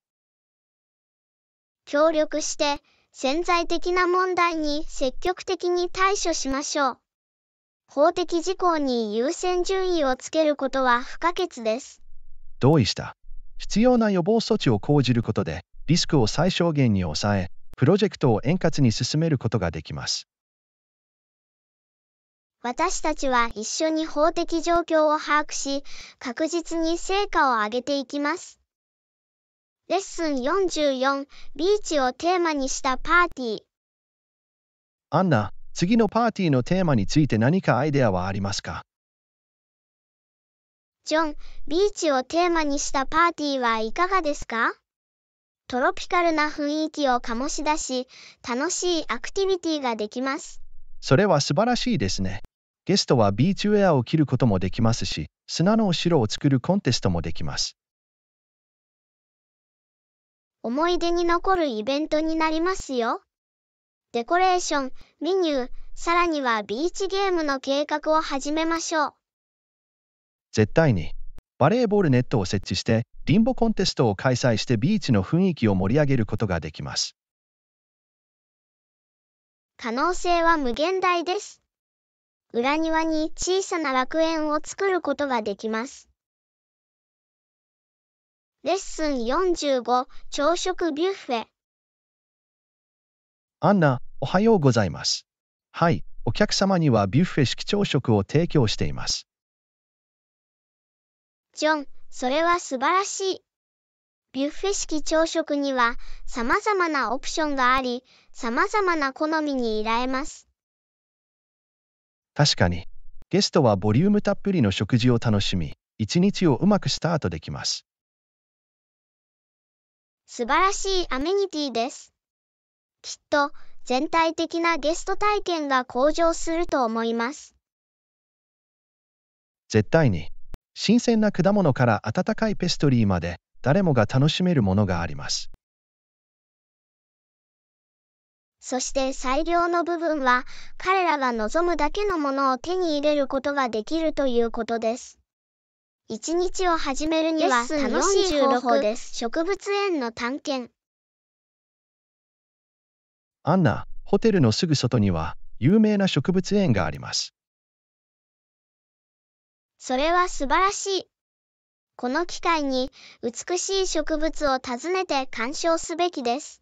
協力して潜在的な問題に積極的に対処しましょう。法的事項に優先順位をつけることは不可欠です。同意した。必要な予防措置を講じることで、リスクを最小限に抑え、プロジェクトを円滑に進めることができます。私たちは一緒に法的状況を把握し、確実に成果を上げていきます。レッスン44、ビーチをテーマにしたパーティー。アンナ、次のパーティーのテーマについて何かアイデアはありますかジョン、ビーチをテーマにしたパーティーはいかがですかトロピカルな雰囲気を醸し出し、楽しいアクティビティができます。それは素晴らしいですね。ゲストはビーチウェアを着ることもできますし、砂のお城を作るコンテストもできます。思い出に残るイベントになりますよ。デコレーション、メニュー、さらにはビーチゲームの計画を始めましょう。絶対に。バレーボールネットを設置して、リンボコンテストを開催してビーチの雰囲気を盛り上げることができます。可能性は無限大です。裏庭に小さな楽園を作ることができます。レッスン45朝食ビュッフェアンナ、おはようございます。はい、お客様にはビュッフェ式朝食を提供しています。ジョン、それは素晴らしい。ビュッフェ式朝食には様々なオプションがあり、様々な好みにいられます。確かに、ゲストはボリュームたっぷりの食事を楽しみ、一日をうまくスタートできます。素晴らしいアメニティです。きっと、全体的なゲスト体験が向上すると思います。絶対に、新鮮な果物から温かいペストリーまで、誰もが楽しめるものがあります。そして最良の部分は、彼らが望むだけのものを手に入れることができるということです。一日を始めるには楽しい方法です。植物園の探検。アンナ、ホテルのすぐ外には、有名な植物園があります。それは素晴らしい。この機会に、美しい植物を訪ねて鑑賞すべきです。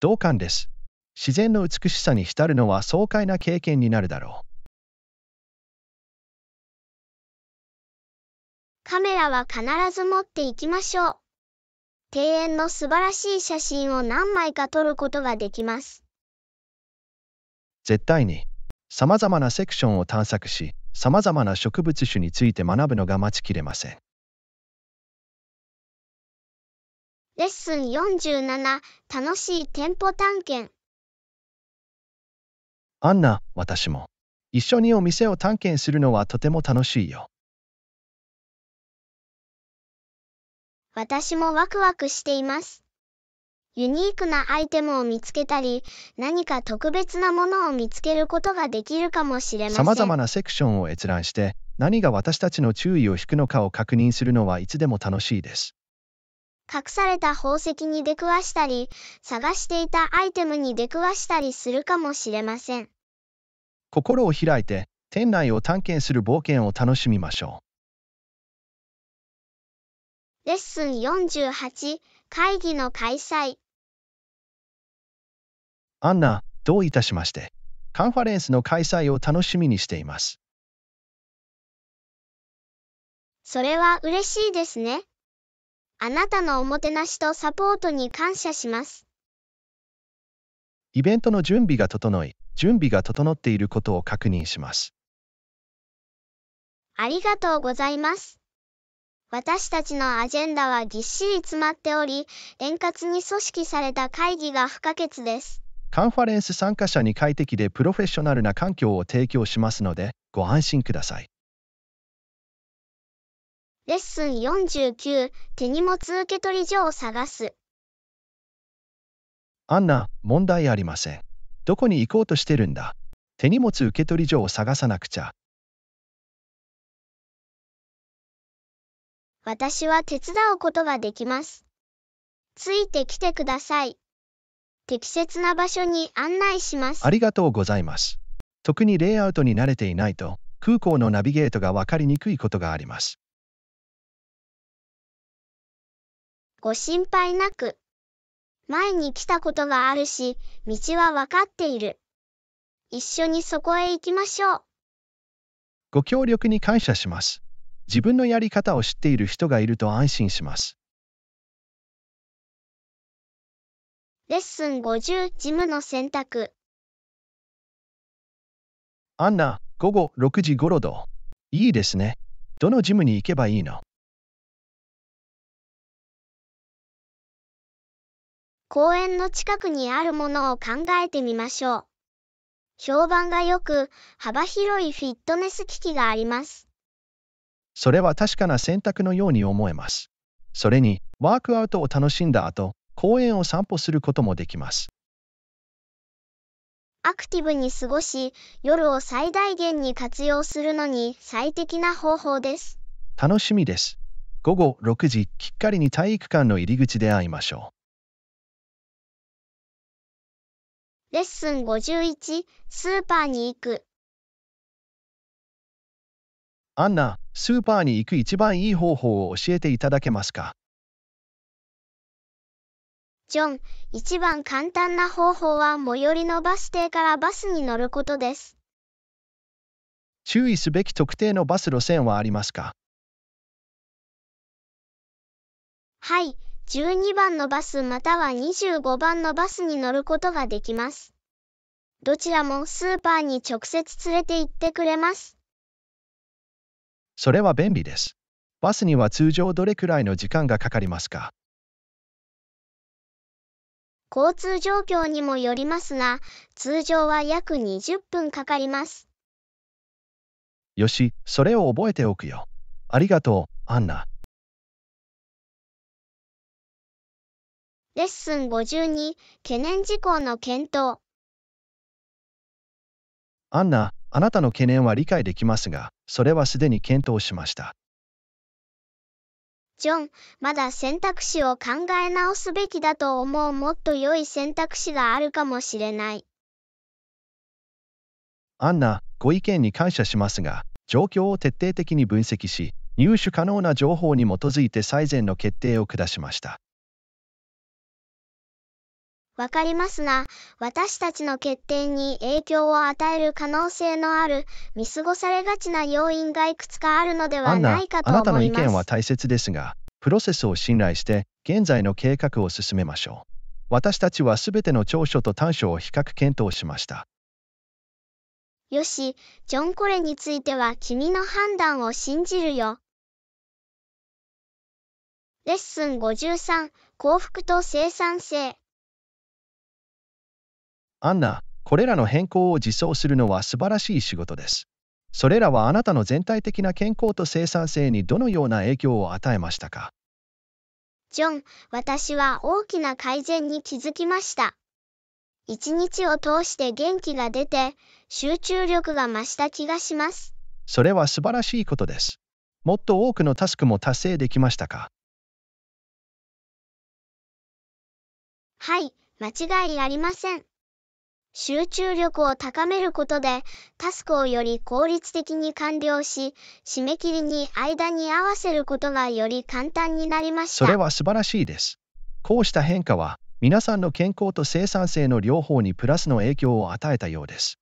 同感です。自然の美しさに浸るのは爽快な経験になるだろう。カメラは必ず持っていきましょう。庭園の素晴らしい写真を何枚か撮ることができます。絶対に、様々なセクションを探索し、様々な植物種について学ぶのが待ちきれません。レッスン47楽しい店舗探検アンナ、私も。一緒にお店を探検するのはとても楽しいよ。私もワクワクしています。ユニークなアイテムを見つけたり、何か特別なものを見つけることができるかもしれません。様々なセクションを閲覧して、何が私たちの注意を引くのかを確認するのはいつでも楽しいです。隠された宝石に出くわしたり、探していたアイテムに出くわしたりするかもしれません。心を開いて、店内を探検する冒険を楽しみましょう。レッスン48、会議の開催。アンナ、どういたしまして。カンファレンスの開催を楽しみにしています。それは嬉しいですね。あなたのおもてなしとサポートに感謝します。イベントの準備が整い、準備が整っていることを確認します。ありがとうございます。私たちのアジェンダはぎっしり詰まっており、円滑に組織された会議が不可欠です。カンファレンス参加者に快適でプロフェッショナルな環境を提供しますので、ご安心ください。レッスン49手荷物受け取り所を探す。アンナ、問題ありません。どこに行こうとしてるんだ手荷物受け取り所を探さなくちゃ。私は手伝うことができます。ついてきてください。適切な場所に案内します。ありがとうございます。特にレイアウトに慣れていないと、空港のナビゲートが分かりにくいことがあります。ご心配なく。前に来たことがあるし、道はわかっている。一緒にそこへ行きましょう。ご協力に感謝します。自分のやり方を知っている人がいると安心します。レッスン50事務の選択アンナ、午後6時頃どいいですね。どのジムに行けばいいの公園の近くにあるものを考えてみましょう。評判が良く、幅広いフィットネス機器があります。それは確かな選択のように思えます。それに、ワークアウトを楽しんだ後、公園を散歩することもできます。アクティブに過ごし、夜を最大限に活用するのに最適な方法です。楽しみです。午後6時、きっかりに体育館の入り口で会いましょう。レッスン51スーパーに行くアンナ、スーパーに行く一番いい方法を教えていただけますかジョン、一番簡単な方法は最寄りのバス停からバスに乗ることです。注意すべき特定のバス路線はありますかはい、12番のバスまたは25番のバスに乗ることができます。どちらもスーパーに直接連れて行ってくれます。それは便利です。バスには通常どれくらいの時間がかかりますか交通状況にもよりますが、通常は約20分かかります。よし、それを覚えておくよ。ありがとう、アンナ。レッスン52懸念事項の検討アンナ、あなたの懸念は理解できますが、それはすでに検討しました。ジョン、まだ選択肢を考え直すべきだと思うもっと良い選択肢があるかもしれない。アンナ、ご意見に感謝しますが、状況を徹底的に分析し、入手可能な情報に基づいて最善の決定を下しました。わかりますが、私たちの決定に影響を与える可能性のある、見過ごされがちな要因がいくつかあるのではないかと思います。あなたの意見は大切ですが、プロセスを信頼して、現在の計画を進めましょう。私たちはすべての長所と短所を比較検討しました。よし、ジョン・コレについては君の判断を信じるよ。レッスン53、幸福と生産性。アンナ、これらの変更を実装するのは素晴らしい仕事です。それらはあなたの全体的な健康と生産性にどのような影響を与えましたかジョン、私は大きな改善に気づきました。一日を通して元気が出て、集中力が増した気がします。それは素晴らしいことです。もっと多くのタスクも達成できましたかはい、間違いありません。集中力を高めることで、タスクをより効率的に完了し、締め切りに間に合わせることがより簡単になりました。それは素晴らしいです。こうした変化は、皆さんの健康と生産性の両方にプラスの影響を与えたようです。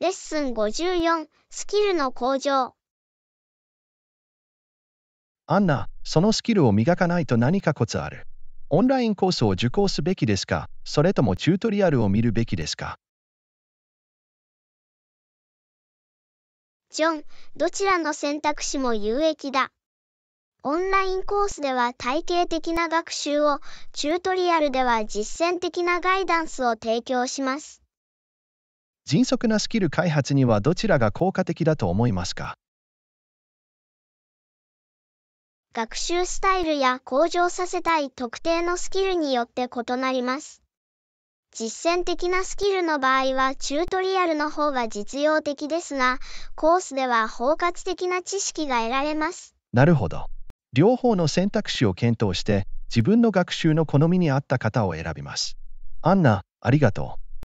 レッスン54、スキルの向上。アンナ、そのスキルを磨かないと何かコツある。オンラインコースを受講すべきですかそれともチュートリアルを見るべきですかジョン、どちらの選択肢も有益だ。オンラインコースでは体系的な学習を、チュートリアルでは実践的なガイダンスを提供します。迅速なスキル開発にはどちらが効果的だと思いますか学習スタイルや向上させたい特定のスキルによって異なります。実践的なスキルの場合はチュートリアルの方が実用的ですが、コースでは包括的な知識が得られます。なるほど。両方の選択肢を検討して、自分の学習の好みに合った方を選びます。アンナ、ありがとう。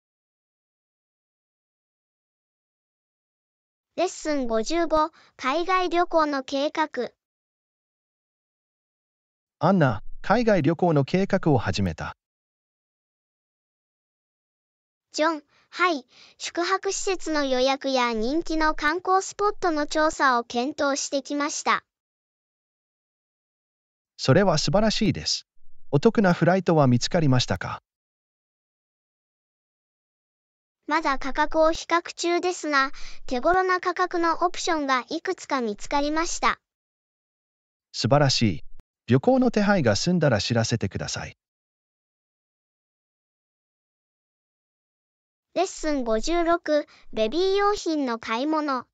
レッスン55、海外旅行の計画。アンナ、海外旅行の計画を始めた。ジョン、はい、宿泊施設の予約や人気の観光スポットの調査を検討してきました。それは素晴らしいです。お得なフライトは見つかりましたかまだ価格を比較中ですが、手頃な価格のオプションがいくつか見つかりました。素晴らしい。旅行の手配が済んだら知らせてください。レッスン56、ベビー用品の買い物。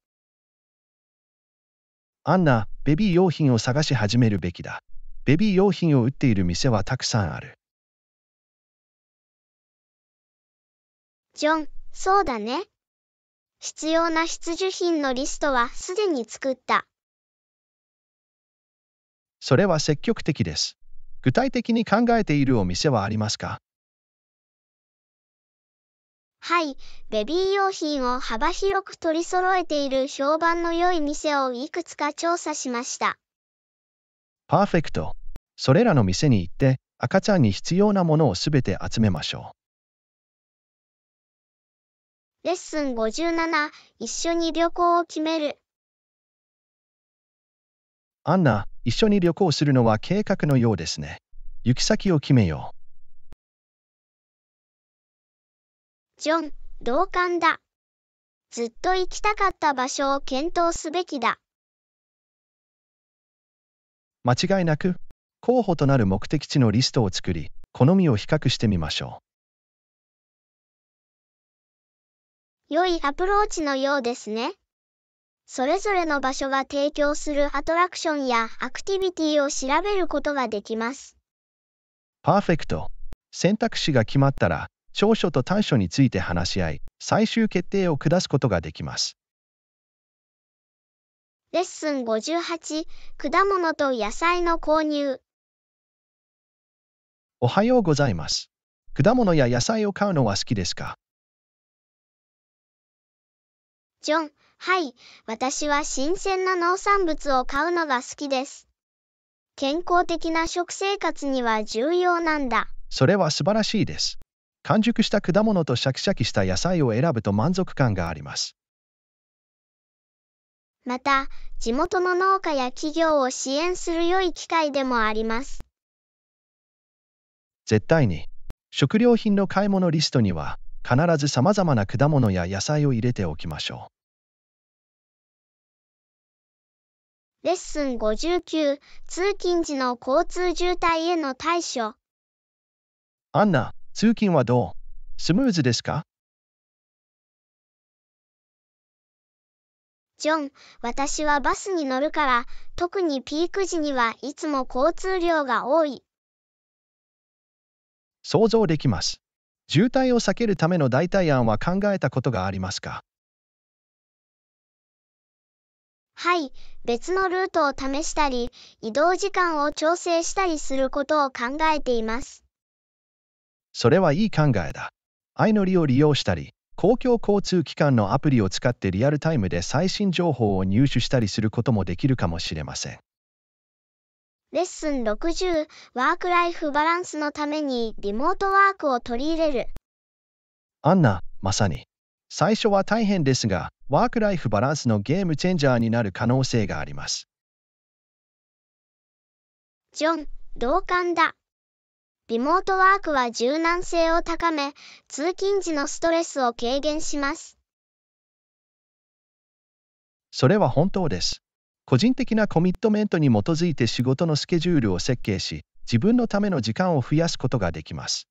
アンナ、ベビー用品を探し始めるべきだ。ベビー用品を売っている店はたくさんある。ジョン、そうだね。必要な必需品のリストはすでに作った。それは積極的です。具体的に考えているお店はありますかはい、ベビー用品を幅広く取り揃えている評判の良い店をいくつか調査しました。パーフェクト。それらの店に行って、赤ちゃんに必要なものをすべて集めましょう。レッスン57、一緒に旅行を決める。アンナ、一緒に旅行するのは計画のようですね。行き先を決めよう。ジョン、同感だ。ずっと行きたかった場所を検討すべきだ。間違いなく、候補となる目的地のリストを作り、好みを比較してみましょう。良いアプローチのようですね。それぞれの場所が提供するアトラクションやアクティビティを調べることができます。パーフェクト。選択肢が決まったら、長所と短所について話し合い、最終決定を下すことができます。レッスン58、果物と野菜の購入。おはようございます。果物や野菜を買うのは好きですかジョン、はい、私は新鮮な農産物を買うのが好きです。健康的な食生活には重要なんだ。それは素晴らしいです。完熟した果物とシャキシャキした野菜を選ぶと満足感があります。また、地元の農家や企業を支援する良い機会でもあります。絶対に、食料品の買い物リストには、必ず様々な果物や野菜を入れておきましょう。レッスン59通勤時の交通渋滞への対処アンナ通勤はどうスムーズですかジョン私はバスに乗るから特にピーク時にはいつも交通量が多い想像できます渋滞を避けるための代替案は考えたことがありますかはい、別のルートを試したり、移動時間を調整したりすることを考えています。それはいい考えだ。相乗りを利用したり、公共交通機関のアプリを使ってリアルタイムで最新情報を入手したりすることもできるかもしれません。レッスン60、ワークライフバランスのためにリモートワークを取り入れる。アンナ、まさに。最初は大変ですが、ワークライフバランスのゲームチェンジャーになる可能性があります。ジョン、同感だ。リモートワークは柔軟性を高め、通勤時のストレスを軽減します。それは本当です。個人的なコミットメントに基づいて仕事のスケジュールを設計し、自分のための時間を増やすことができます。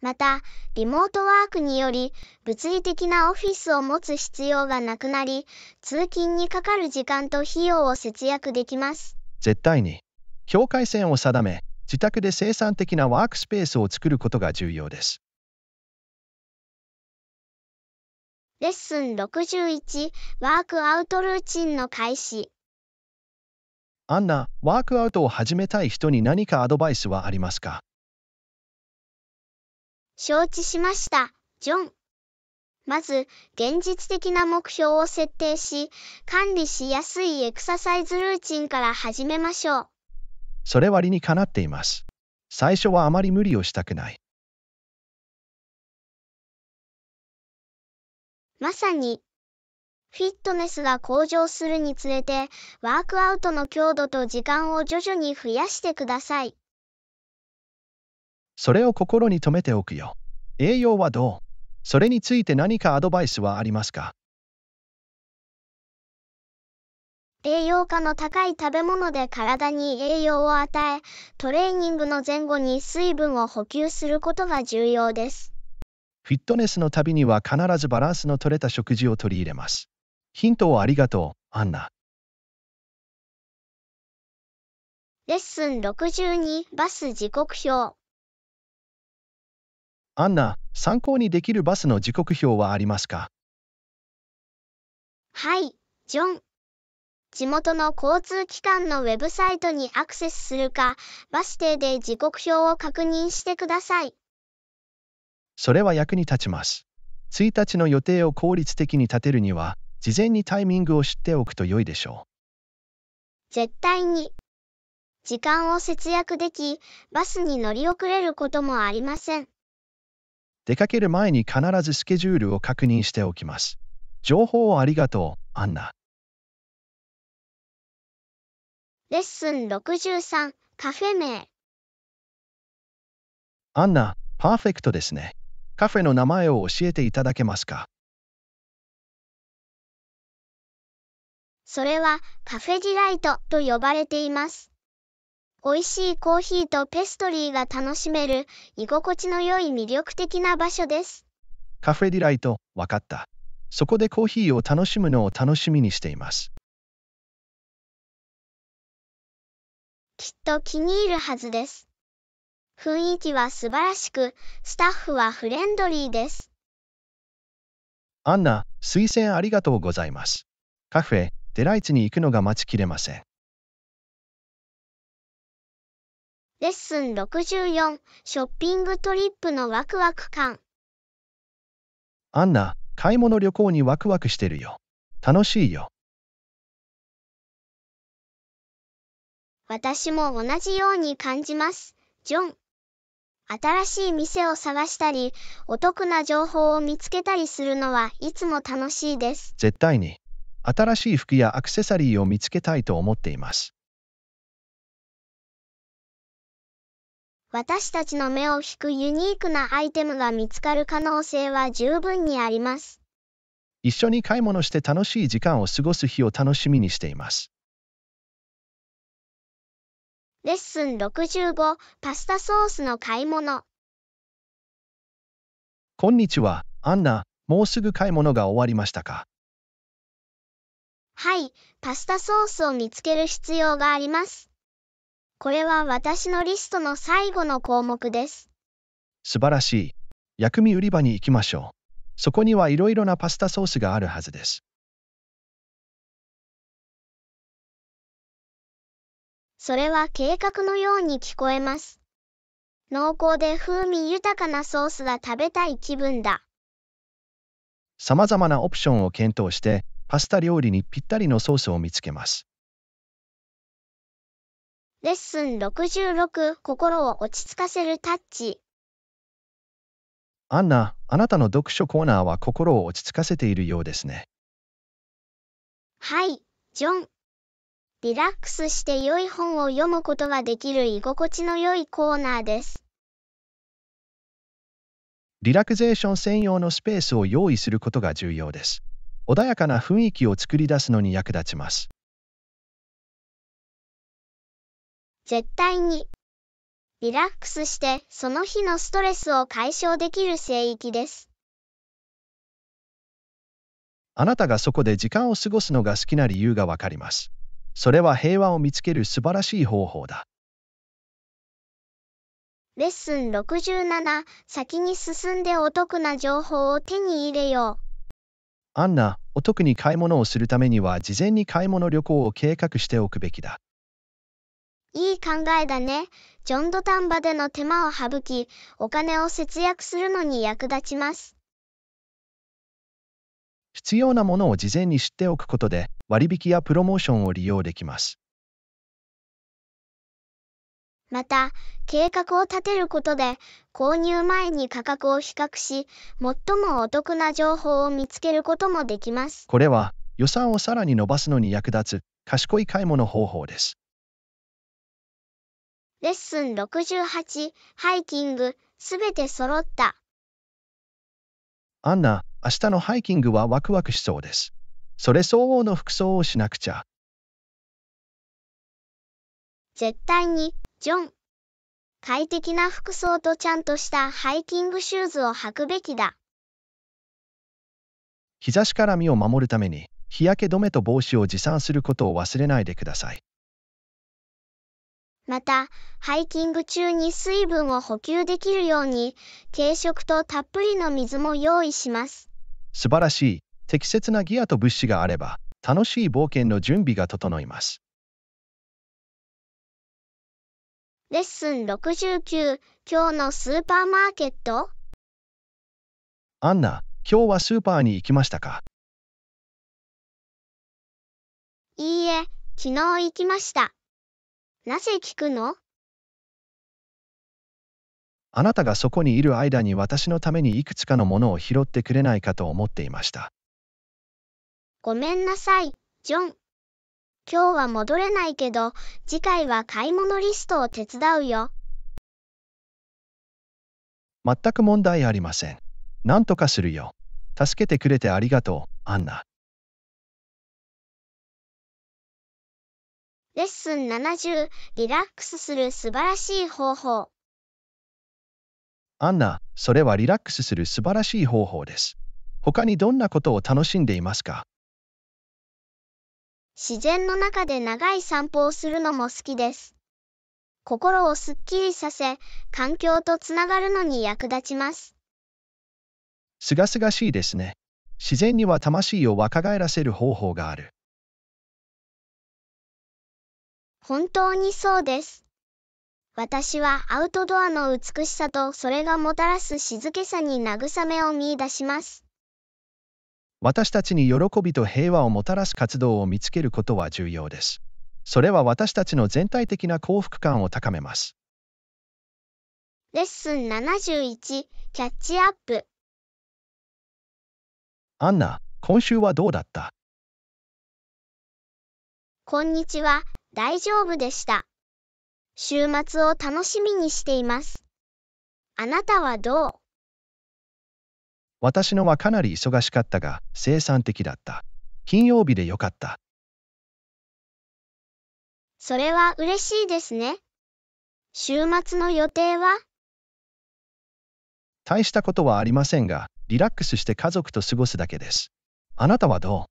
また、リモートワークにより、物理的なオフィスを持つ必要がなくなり、通勤にかかる時間と費用を節約できます。絶対に、境界線を定め、自宅で生産的なワークスペースを作ることが重要です。レッスン61、ワークアウトルーチンの開始。アンナ、ワークアウトを始めたい人に何かアドバイスはありますか承知しました、ジョン。まず、現実的な目標を設定し、管理しやすいエクササイズルーチンから始めましょう。それ割にかなっています。最初はあまり無理をしたくない。まさに、フィットネスが向上するにつれて、ワークアウトの強度と時間を徐々に増やしてください。それを心に留めておくよ。栄養はどうそれについて何かアドバイスはありますか栄養価の高い食べ物で体に栄養を与え、トレーニングの前後に水分を補給することが重要です。フィットネスの旅には必ずバランスの取れた食事を取り入れます。ヒントをありがとう、アンナ。レッスン62バス時刻表アンナ、参考にできるバスの時刻表はありますかはい、ジョン。地元の交通機関のウェブサイトにアクセスするか、バス停で時刻表を確認してください。それは役に立ちます。1日の予定を効率的に立てるには、事前にタイミングを知っておくと良いでしょう。絶対に。時間を節約でき、バスに乗り遅れることもありません。出かける前に必ずスケジュールを確認しておきます。情報をありがとう、アンナ。レッスン63、カフェ名。アンナ、パーフェクトですね。カフェの名前を教えていただけますかそれはカフェディライトと呼ばれています。美味しいコーヒーとペストリーが楽しめる、居心地の良い魅力的な場所です。カフェディライト、わかった。そこでコーヒーを楽しむのを楽しみにしています。きっと気に入るはずです。雰囲気は素晴らしく、スタッフはフレンドリーです。アンナ、推薦ありがとうございます。カフェ、デライツに行くのが待ちきれません。レッスン64ショッピングトリップのワクワク感アンナ買い物旅行にワクワクしてるよ楽しいよ私も同じように感じますジョン新しい店を探したりお得な情報を見つけたりするのはいつも楽しいです絶対に新しい服やアクセサリーを見つけたいと思っています私たちの目を引くユニークなアイテムが見つかる可能性は十分にあります。一緒に買い物して楽しい時間を過ごす日を楽しみにしています。レッスン65パスタソースの買い物こんにちは、アンナ。もうすぐ買い物が終わりましたかはい、パスタソースを見つける必要があります。これは私のリストの最後の項目です。素晴らしい。薬味売り場に行きましょう。そこにはいろいろなパスタソースがあるはずです。それは計画のように聞こえます。濃厚で風味豊かなソースが食べたい気分だ。さまざまなオプションを検討して、パスタ料理にぴったりのソースを見つけます。レッスン66心を落ち着かせるタッチアンナ、あなたの読書コーナーは心を落ち着かせているようですね。はい、ジョン。リラックスして良い本を読むことができる居心地の良いコーナーです。リラクゼーション専用のスペースを用意することが重要です。穏やかな雰囲気を作り出すのに役立ちます。絶対に。リラックスしてその日のストレスを解消できる聖域です。あなたがそこで時間を過ごすのが好きな理由がわかります。それは平和を見つける素晴らしい方法だ。レッスン67先に進んでお得な情報を手に入れよう。アンナ、お得に買い物をするためには事前に買い物旅行を計画しておくべきだ。いい考えだね。ジョンドタンバでの手間を省き、お金を節約するのに役立ちます。必要なものを事前に知っておくことで、割引やプロモーションを利用できます。また、計画を立てることで、購入前に価格を比較し、最もお得な情報を見つけることもできます。これは、予算をさらに伸ばすのに役立つ、賢い買い物方法です。レッスン68、ハイキング、すべて揃った。アンナ、明日のハイキングはワクワクしそうです。それ相応の服装をしなくちゃ。絶対に、ジョン。快適な服装とちゃんとしたハイキングシューズを履くべきだ。日差しから身を守るために、日焼け止めと帽子を持参することを忘れないでください。また、ハイキング中に水分を補給できるように、軽食とたっぷりの水も用意します。素晴らしい。適切なギアと物資があれば、楽しい冒険の準備が整います。レッスン69、今日のスーパーマーケットアンナ、今日はスーパーに行きましたかいいえ、昨日行きました。なぜ聞くのあなたがそこにいる間に私のためにいくつかのものを拾ってくれないかと思っていました。ごめんなさい、ジョン。今日は戻れないけど、次回は買い物リストを手伝うよ。全く問題ありません。なんとかするよ。助けてくれてありがとう、アンナ。レッスン70リラックスする素晴らしい方法アンナ、それはリラックスする素晴らしい方法です。他にどんなことを楽しんでいますか自然の中で長い散歩をするのも好きです。心をすっきりさせ、環境とつながるのに役立ちます。すがすがしいですね。自然には魂を若返らせる方法がある。本当にそうです。私はアウトドアの美しさとそれがもたらす静けさに慰めを見出します。私たちに喜びと平和をもたらす活動を見つけることは重要です。それは私たちの全体的な幸福感を高めます。レッスン71キャッチアップアンナ、今週はどうだったこんにちは、大丈夫でした。週末を楽しみにしています。あなたはどう私のはかなり忙しかったが、生産的だった。金曜日でよかった。それは嬉しいですね。週末の予定は大したことはありませんが、リラックスして家族と過ごすだけです。あなたはどう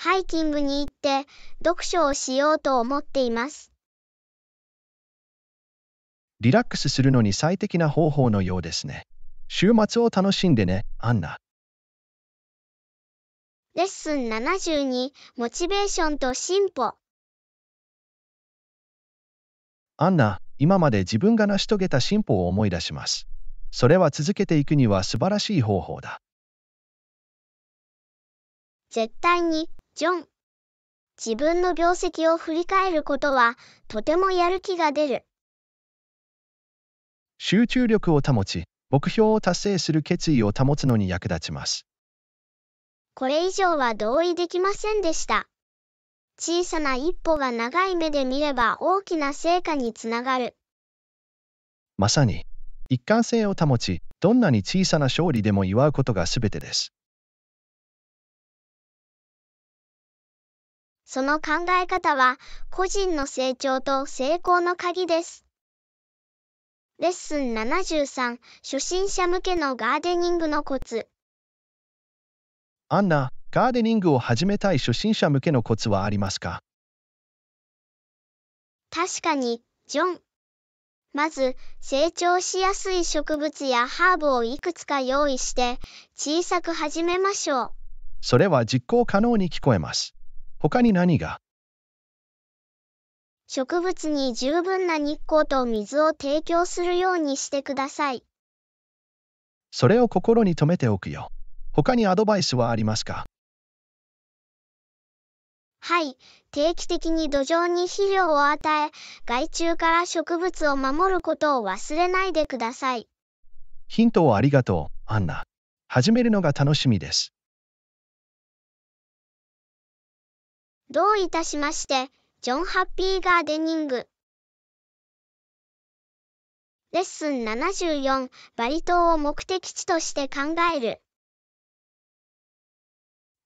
ハイキングに行って読書をしようと思っています。リラックスするのに最適な方法のようですね。週末を楽しんでね、アンナ。レッスン72モチベーションと進歩アンナ、今まで自分が成し遂げた進歩を思い出します。それは続けていくには素晴らしい方法だ。絶対にジョン。自分の業績を振り返ることはとてもやる気が出る。集中力を保ち、目標を達成する決意を保つのに役立ちます。これ以上は同意できませんでした。小さな一歩が長い目で見れば大きな成果につながる。まさに、一貫性を保ち、どんなに小さな勝利でも祝うことが全てです。その考え方は、個人の成長と成功の鍵です。レッスン73、初心者向けのガーデニングのコツ。アンナ、ガーデニングを始めたい初心者向けのコツはありますか確かに、ジョン。まず、成長しやすい植物やハーブをいくつか用意して、小さく始めましょう。それは実行可能に聞こえます。他に何が植物に十分な日光と水を提供するようにしてください。それを心に留めておくよ。他にアドバイスはありますかはい、定期的に土壌に肥料を与え、害虫から植物を守ることを忘れないでください。ヒントをありがとう、アンナ。始めるのが楽しみです。どういたしまして、ジョンハッピーガーデニング。レッスン74、バリ島を目的地として考える。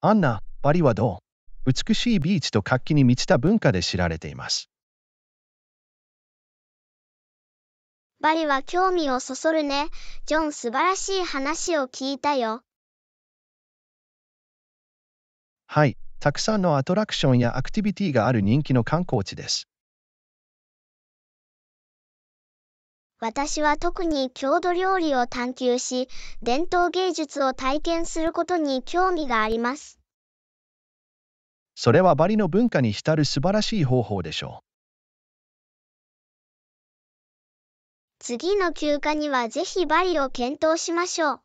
アンナ、バリはどう美しいビーチと活気に満ちた文化で知られています。バリは興味をそそるね。ジョン素晴らしい話を聞いたよ。はい、たくさんのアトラクションやアクティビティがある人気の観光地です。私は特に郷土料理を探求し、伝統芸術を体験することに興味があります。それはバリの文化に浸る素晴らしい方法でしょう。次の休暇にはぜひバリを検討しましょう。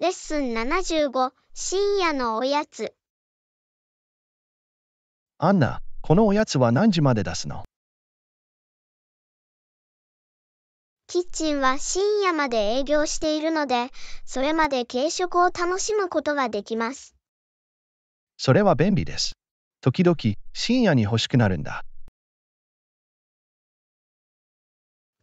レッスン75深夜のおやつ。アンナ、このおやつは何時まで出すのキッチンは深夜まで営業しているので、それまで軽食を楽しむことができます。それは便利です。時々深夜に欲しくなるんだ。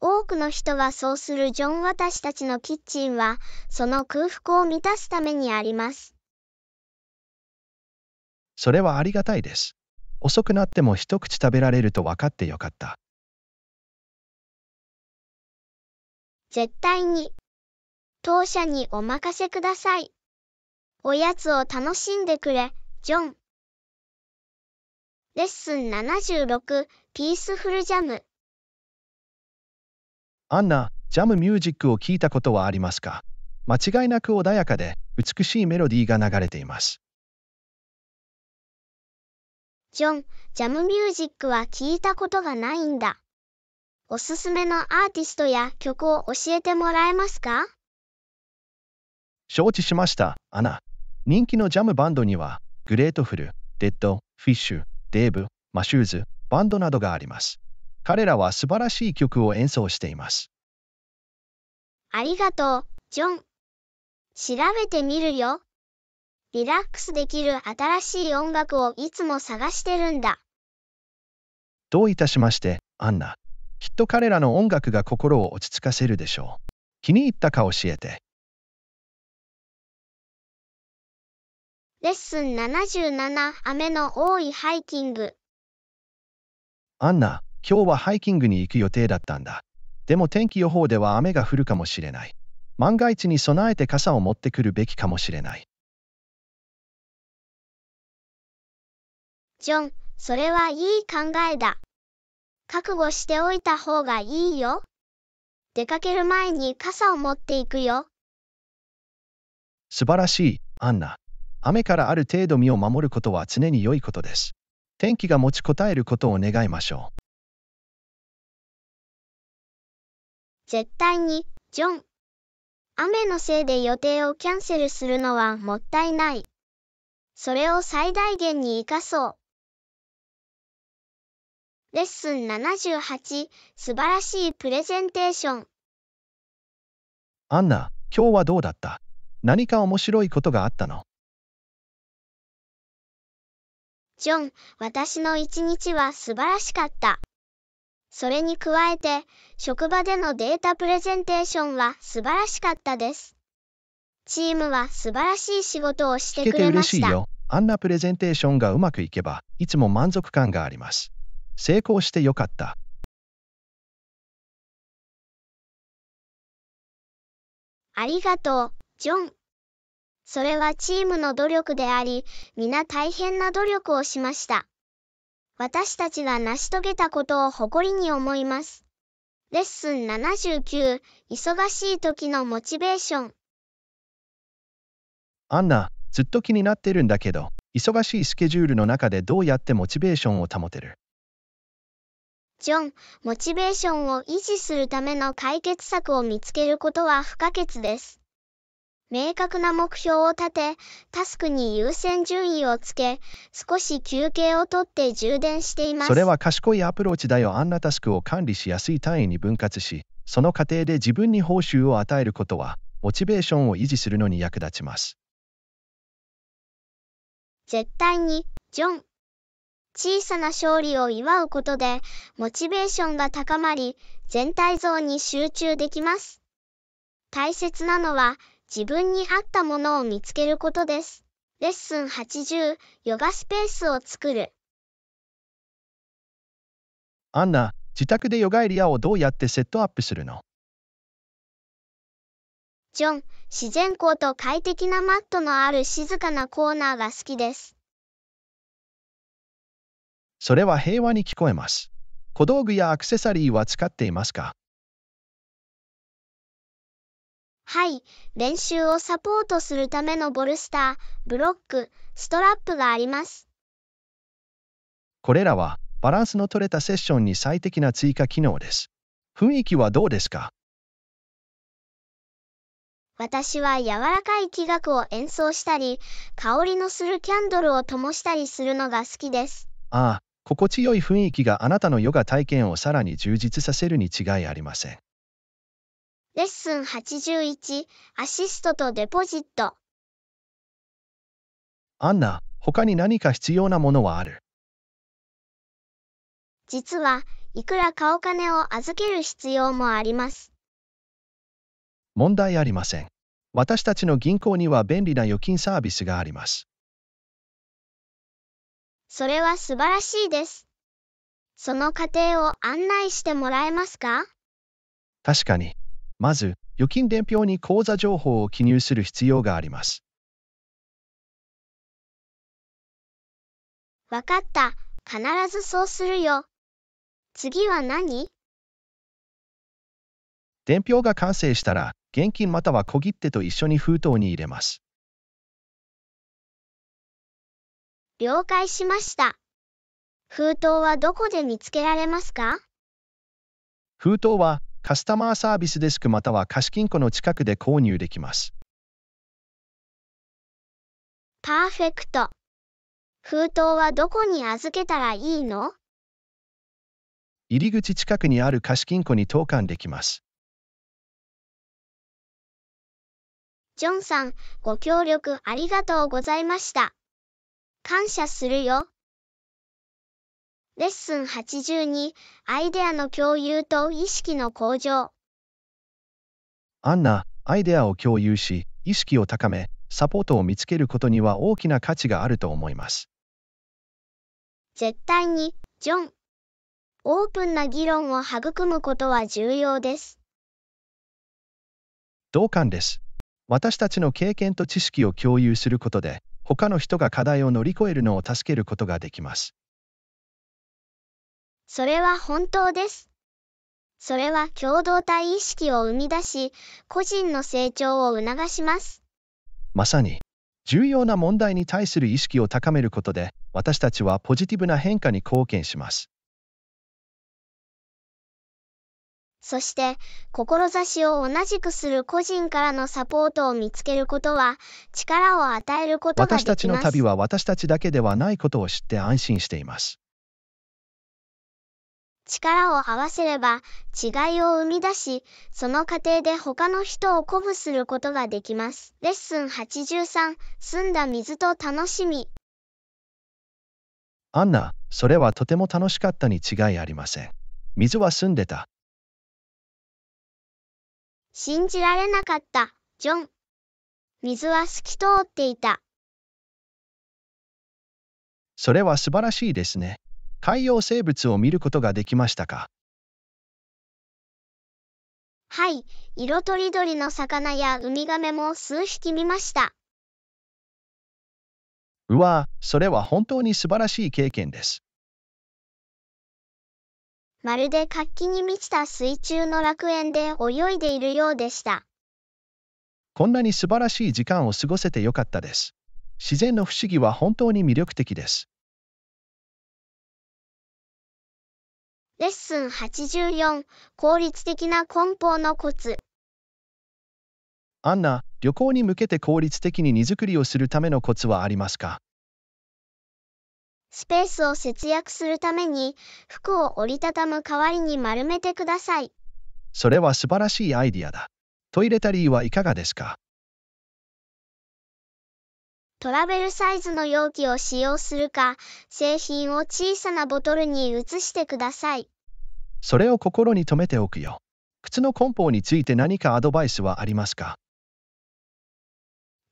多くの人はそうするジョン私たちのキッチンは、その空腹を満たすためにあります。それはありがたいです。遅くなっても一口食べられると分かってよかった。絶対に。当社にお任せください。おやつを楽しんでくれ、ジョン。レッスン76、ピースフルジャム。アンナ、ジャムミュージックを聞いたことはありますか間違いなく穏やかで美しいメロディーが流れています。ジョン、ジャムミュージックは聞いたことがないんだ。おすすめのアーティストや曲を教えてもらえますか承知しました、アナ。人気のジャムバンドには、グレートフル、デッド、フィッシュ、デーブ、マシューズ、バンドなどがあります。彼らは素晴らしい曲を演奏しています。ありがとう、ジョン。調べてみるよ。リラックスできる新しい音楽をいつも探してるんだ。どういたしまして、アンナ。きっと彼らの音楽が心を落ち着かせるでしょう。気に入ったか教えて。レッスン77雨の多いハイキングアンナ、今日はハイキングに行く予定だったんだ。でも天気予報では雨が降るかもしれない。万が一に備えて傘を持ってくるべきかもしれない。ジョン、それはいい考えだ。覚悟しておいた方がいいよ。出かける前に傘を持っていくよ。素晴らしい、アンナ。雨からある程度身を守ることは常に良いことです。天気が持ちこたえることを願いましょう。絶対に、ジョン。雨のせいで予定をキャンセルするのはもったいない。それを最大限に活かそう。レッスン78素晴らしいプレゼンテーションアンナ今日はどうだった何か面白いことがあったのジョン私の一日は素晴らしかったそれに加えて職場でのデータプレゼンテーションは素晴らしかったですチームは素晴らしい仕事をしてくれましたアンナプレゼンテーションがうまくいけばいつも満足感があります成功してよかった。ありがとう、ジョン。それはチームの努力であり、皆大変な努力をしました。私たちが成し遂げたことを誇りに思います。レッスン79、忙しい時のモチベーション。アンナ、ずっと気になってるんだけど、忙しいスケジュールの中でどうやってモチベーションを保てるジョン、モチベーションを維持するための解決策を見つけることは不可欠です。明確な目標を立て、タスクに優先順位をつけ、少し休憩をとって充電しています。それは賢いアプローチだよ。あんなタスクを管理しやすい単位に分割し、その過程で自分に報酬を与えることは、モチベーションを維持するのに役立ちます。絶対に、ジョン。小さな勝利を祝うことで、モチベーションが高まり、全体像に集中できます。大切なのは、自分に合ったものを見つけることです。レッスン80、ヨガスペースを作る。アンナ、自宅でヨガエリアをどうやってセットアップするのジョン、自然光と快適なマットのある静かなコーナーが好きです。それは平和に聞こえます。小道具やアクセサリーは使っていますかはい、練習をサポートするためのボルスター、ブロック、ストラップがあります。これらはバランスの取れたセッションに最適な追加機能です。雰囲気はどうですか私は柔らかい器楽を演奏したり、香りのするキャンドルを灯したりするのが好きです。ああ、心地よい雰囲気があなたのヨガ体験をさらに充実させるに違いありません。レッスン81、アシストとデポジット。アンナ、他に何か必要なものはある実はいくらかお金を預ける必要もあります。問題ありません。私たちの銀行には便利な預金サービスがあります。それは素晴らしいです。その過程を案内してもらえますか確かに。まず、預金伝票に口座情報を記入する必要があります。わかった。必ずそうするよ。次は何伝票が完成したら、現金または小切手と一緒に封筒に入れます。了解しました。封筒はどこで見つけられますか封筒はカスタマーサービスデスクまたは貸金庫の近くで購入できます。パーフェクト。封筒はどこに預けたらいいの入り口近くにある貸金庫に投函できます。ジョンさん、ご協力ありがとうございました。感謝するよ。レッスン82、アイデアの共有と意識の向上。アンナ、アイデアを共有し、意識を高め、サポートを見つけることには大きな価値があると思います。絶対に、ジョン。オープンな議論を育むことは重要です。同感です。私たちの経験と知識を共有することで、他の人が課題を乗り越えるのを助けることができます。それは本当です。それは共同体意識を生み出し、個人の成長を促します。まさに、重要な問題に対する意識を高めることで、私たちはポジティブな変化に貢献します。そして、志を同じくする個人からのサポートを見つけることは、力を与えることができます。私たちの旅は私たちだけではないことを知って安心しています。力を合わせれば違いを生み出し、その過程で他の人を鼓舞することができます。レッスン83、澄んだ水と楽しみ。アンナ、それはとても楽しかったに違いありません。水は澄んでた。信じられなかった、ジョン。水は透き通っていた。それは素晴らしいですね。海洋生物を見ることができましたかはい、色とりどりの魚やウミガメも数匹見ました。うわ、それは本当に素晴らしい経験です。まるで活気に満ちた水中の楽園で泳いでいるようでした。こんなに素晴らしい時間を過ごせてよかったです。自然の不思議は本当に魅力的です。レッスン84効率的な梱包のコツアンナ、旅行に向けて効率的に荷造りをするためのコツはありますかスペースを節約するために服を折りたたむ代わりに丸めてください。それは素晴らしいアイディアだ。トイレタリーはいかがですかトラベルサイズの容器を使用するか、製品を小さなボトルに移してください。それを心に留めておくよ。靴の梱包について何かアドバイスはありますか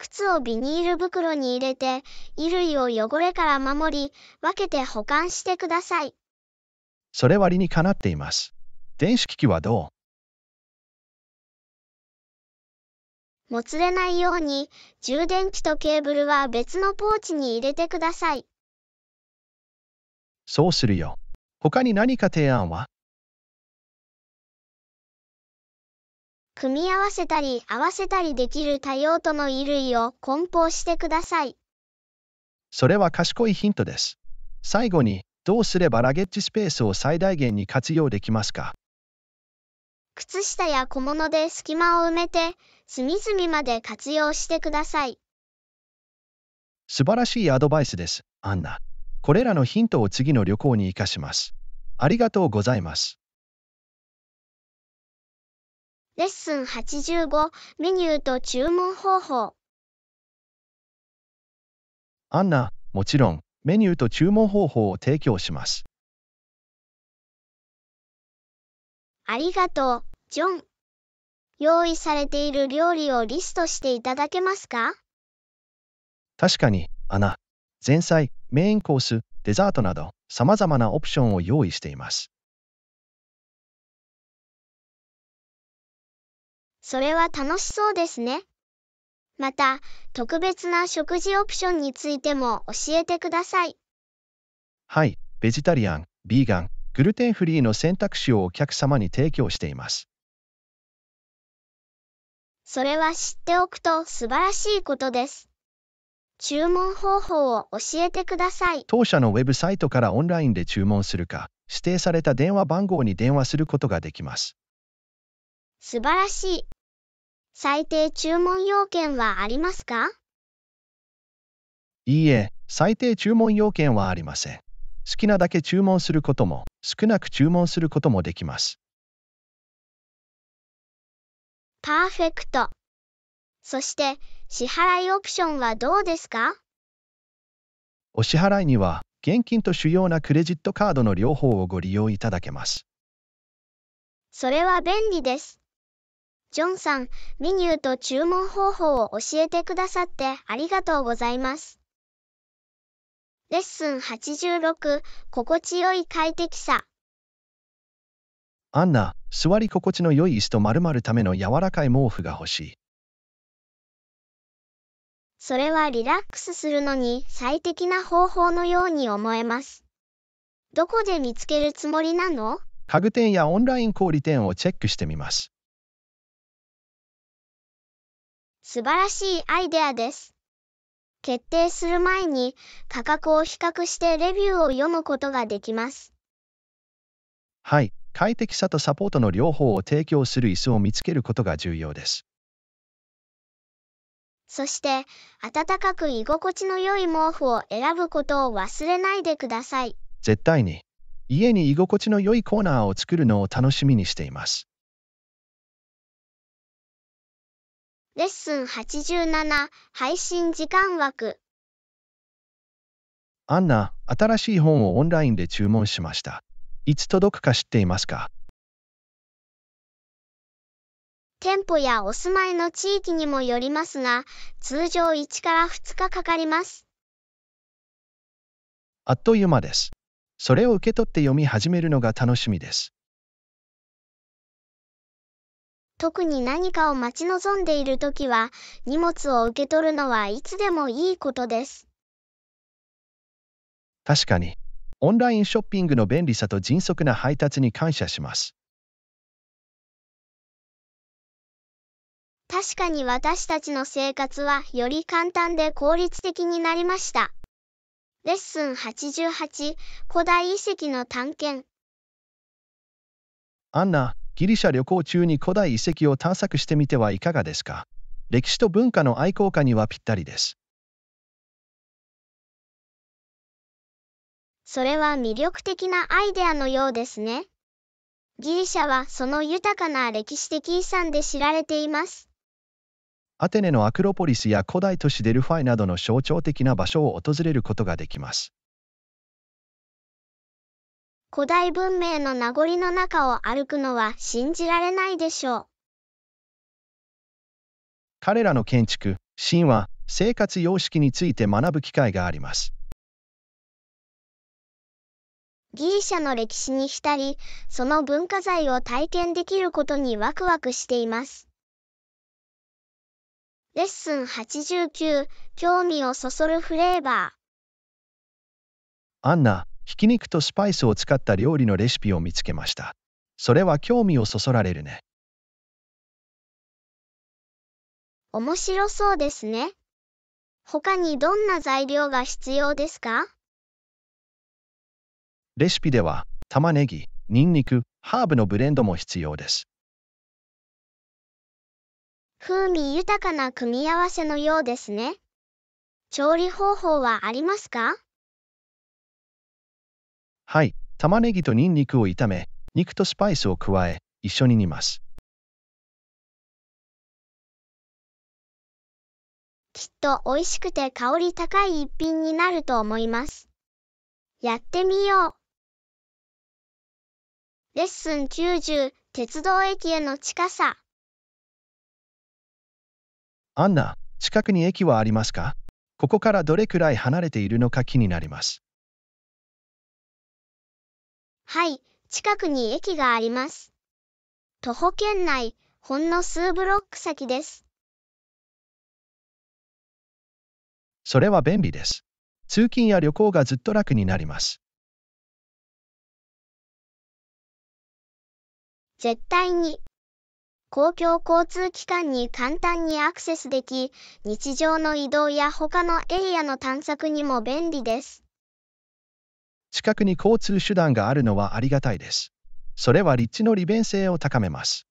靴をビニール袋に入れて、衣類を汚れから守り、分けて保管してください。それ割にかなっています。電子機器はどうもつれないように、充電器とケーブルは別のポーチに入れてください。そうするよ。他に何か提案は組み合わせたり合わせたりできる多用途の衣類を梱包してください。それは賢いヒントです。最後に、どうすればラゲッジスペースを最大限に活用できますか靴下や小物で隙間を埋めて、隅々まで活用してください。素晴らしいアドバイスです、アンナ。これらのヒントを次の旅行に活かします。ありがとうございます。レッスン85メニューと注文方法アンナ、もちろんメニューと注文方法を提供します。ありがとう、ジョン。用意されている料理をリストしていただけますか確かに、アナ。前菜、メインコース、デザートなど、様々なオプションを用意しています。それは楽しそうですね。また、特別な食事オプションについても教えてください。はい、ベジタリアン、ビーガン、グルテンフリーの選択肢をお客様に提供しています。それは知っておくと素晴らしいことです。注文方法を教えてください。当社のウェブサイトからオンラインで注文するか、指定された電話番号に電話することができます。素晴らしい。最低注文要件はありますかいいえ、最低注文要件はありません。好きなだけ注文することも、少なく注文することもできます。パーフェクト。そして、支払いオプションはどうですかお支払いには、現金と主要なクレジットカードの両方をご利用いただけます。それは便利です。ジョンさん、メニューと注文方法を教えてくださってありがとうございます。レッスン86、心地よい快適さ。アンナ、座り心地の良い椅子と丸々ための柔らかい毛布が欲しい。それはリラックスするのに最適な方法のように思えます。どこで見つけるつもりなの家具店やオンライン小売店をチェックしてみます。素晴らしいアイデアです。決定する前に価格を比較してレビューを読むことができます。はい、快適さとサポートの両方を提供する椅子を見つけることが重要です。そして、暖かく居心地の良い毛布を選ぶことを忘れないでください。絶対に。家に居心地の良いコーナーを作るのを楽しみにしています。レッスン87配信時間枠アンナ、新しい本をオンラインで注文しました。いつ届くか知っていますか店舗やお住まいの地域にもよりますが、通常1から2日かかります。あっという間です。それを受け取って読み始めるのが楽しみです。特に何かを待ち望んでいるときは、荷物を受け取るのはいつでもいいことです。確かに、オンラインショッピングの便利さと迅速な配達に感謝します。確かに私たちの生活はより簡単で効率的になりました。レッスン88古代遺跡の探検アンナ、ギリシャ旅行中に古代遺跡を探索してみてはいかがですか歴史と文化の愛好家にはぴったりです。それは魅力的なアイデアのようですね。ギリシャはその豊かな歴史的遺産で知られています。アテネのアクロポリスや古代都市デルファイなどの象徴的な場所を訪れることができます。古代文明の名残の中を歩くのは信じられないでしょう。彼らの建築、神話、生活様式について学ぶ機会があります。ギリシャの歴史に浸り、その文化財を体験できることにワクワクしています。レッスン89、興味をそそるフレーバー。アンナ、ひき肉とスパイスを使った料理のレシピを見つけました。それは興味をそそられるね。面白そうですね。他にどんな材料が必要ですかレシピでは、玉ねぎ、ニンニク、ハーブのブレンドも必要です。風味豊かな組み合わせのようですね。調理方法はありますかはい、玉ねぎとニンニクを炒め、肉とスパイスを加え、一緒に煮ます。きっと美味しくて香り高い一品になると思います。やってみよう。レッスン90、鉄道駅への近さ。アンナ、近くに駅はありますかここからどれくらい離れているのか気になります。はい、近くに駅があります。徒歩圏内、ほんの数ブロック先です。それは便利です。通勤や旅行がずっと楽になります。絶対に。公共交通機関に簡単にアクセスでき、日常の移動や他のエリアの探索にも便利です。近くに交通手段があるのはありがたいです。それは立地の利便性を高めます。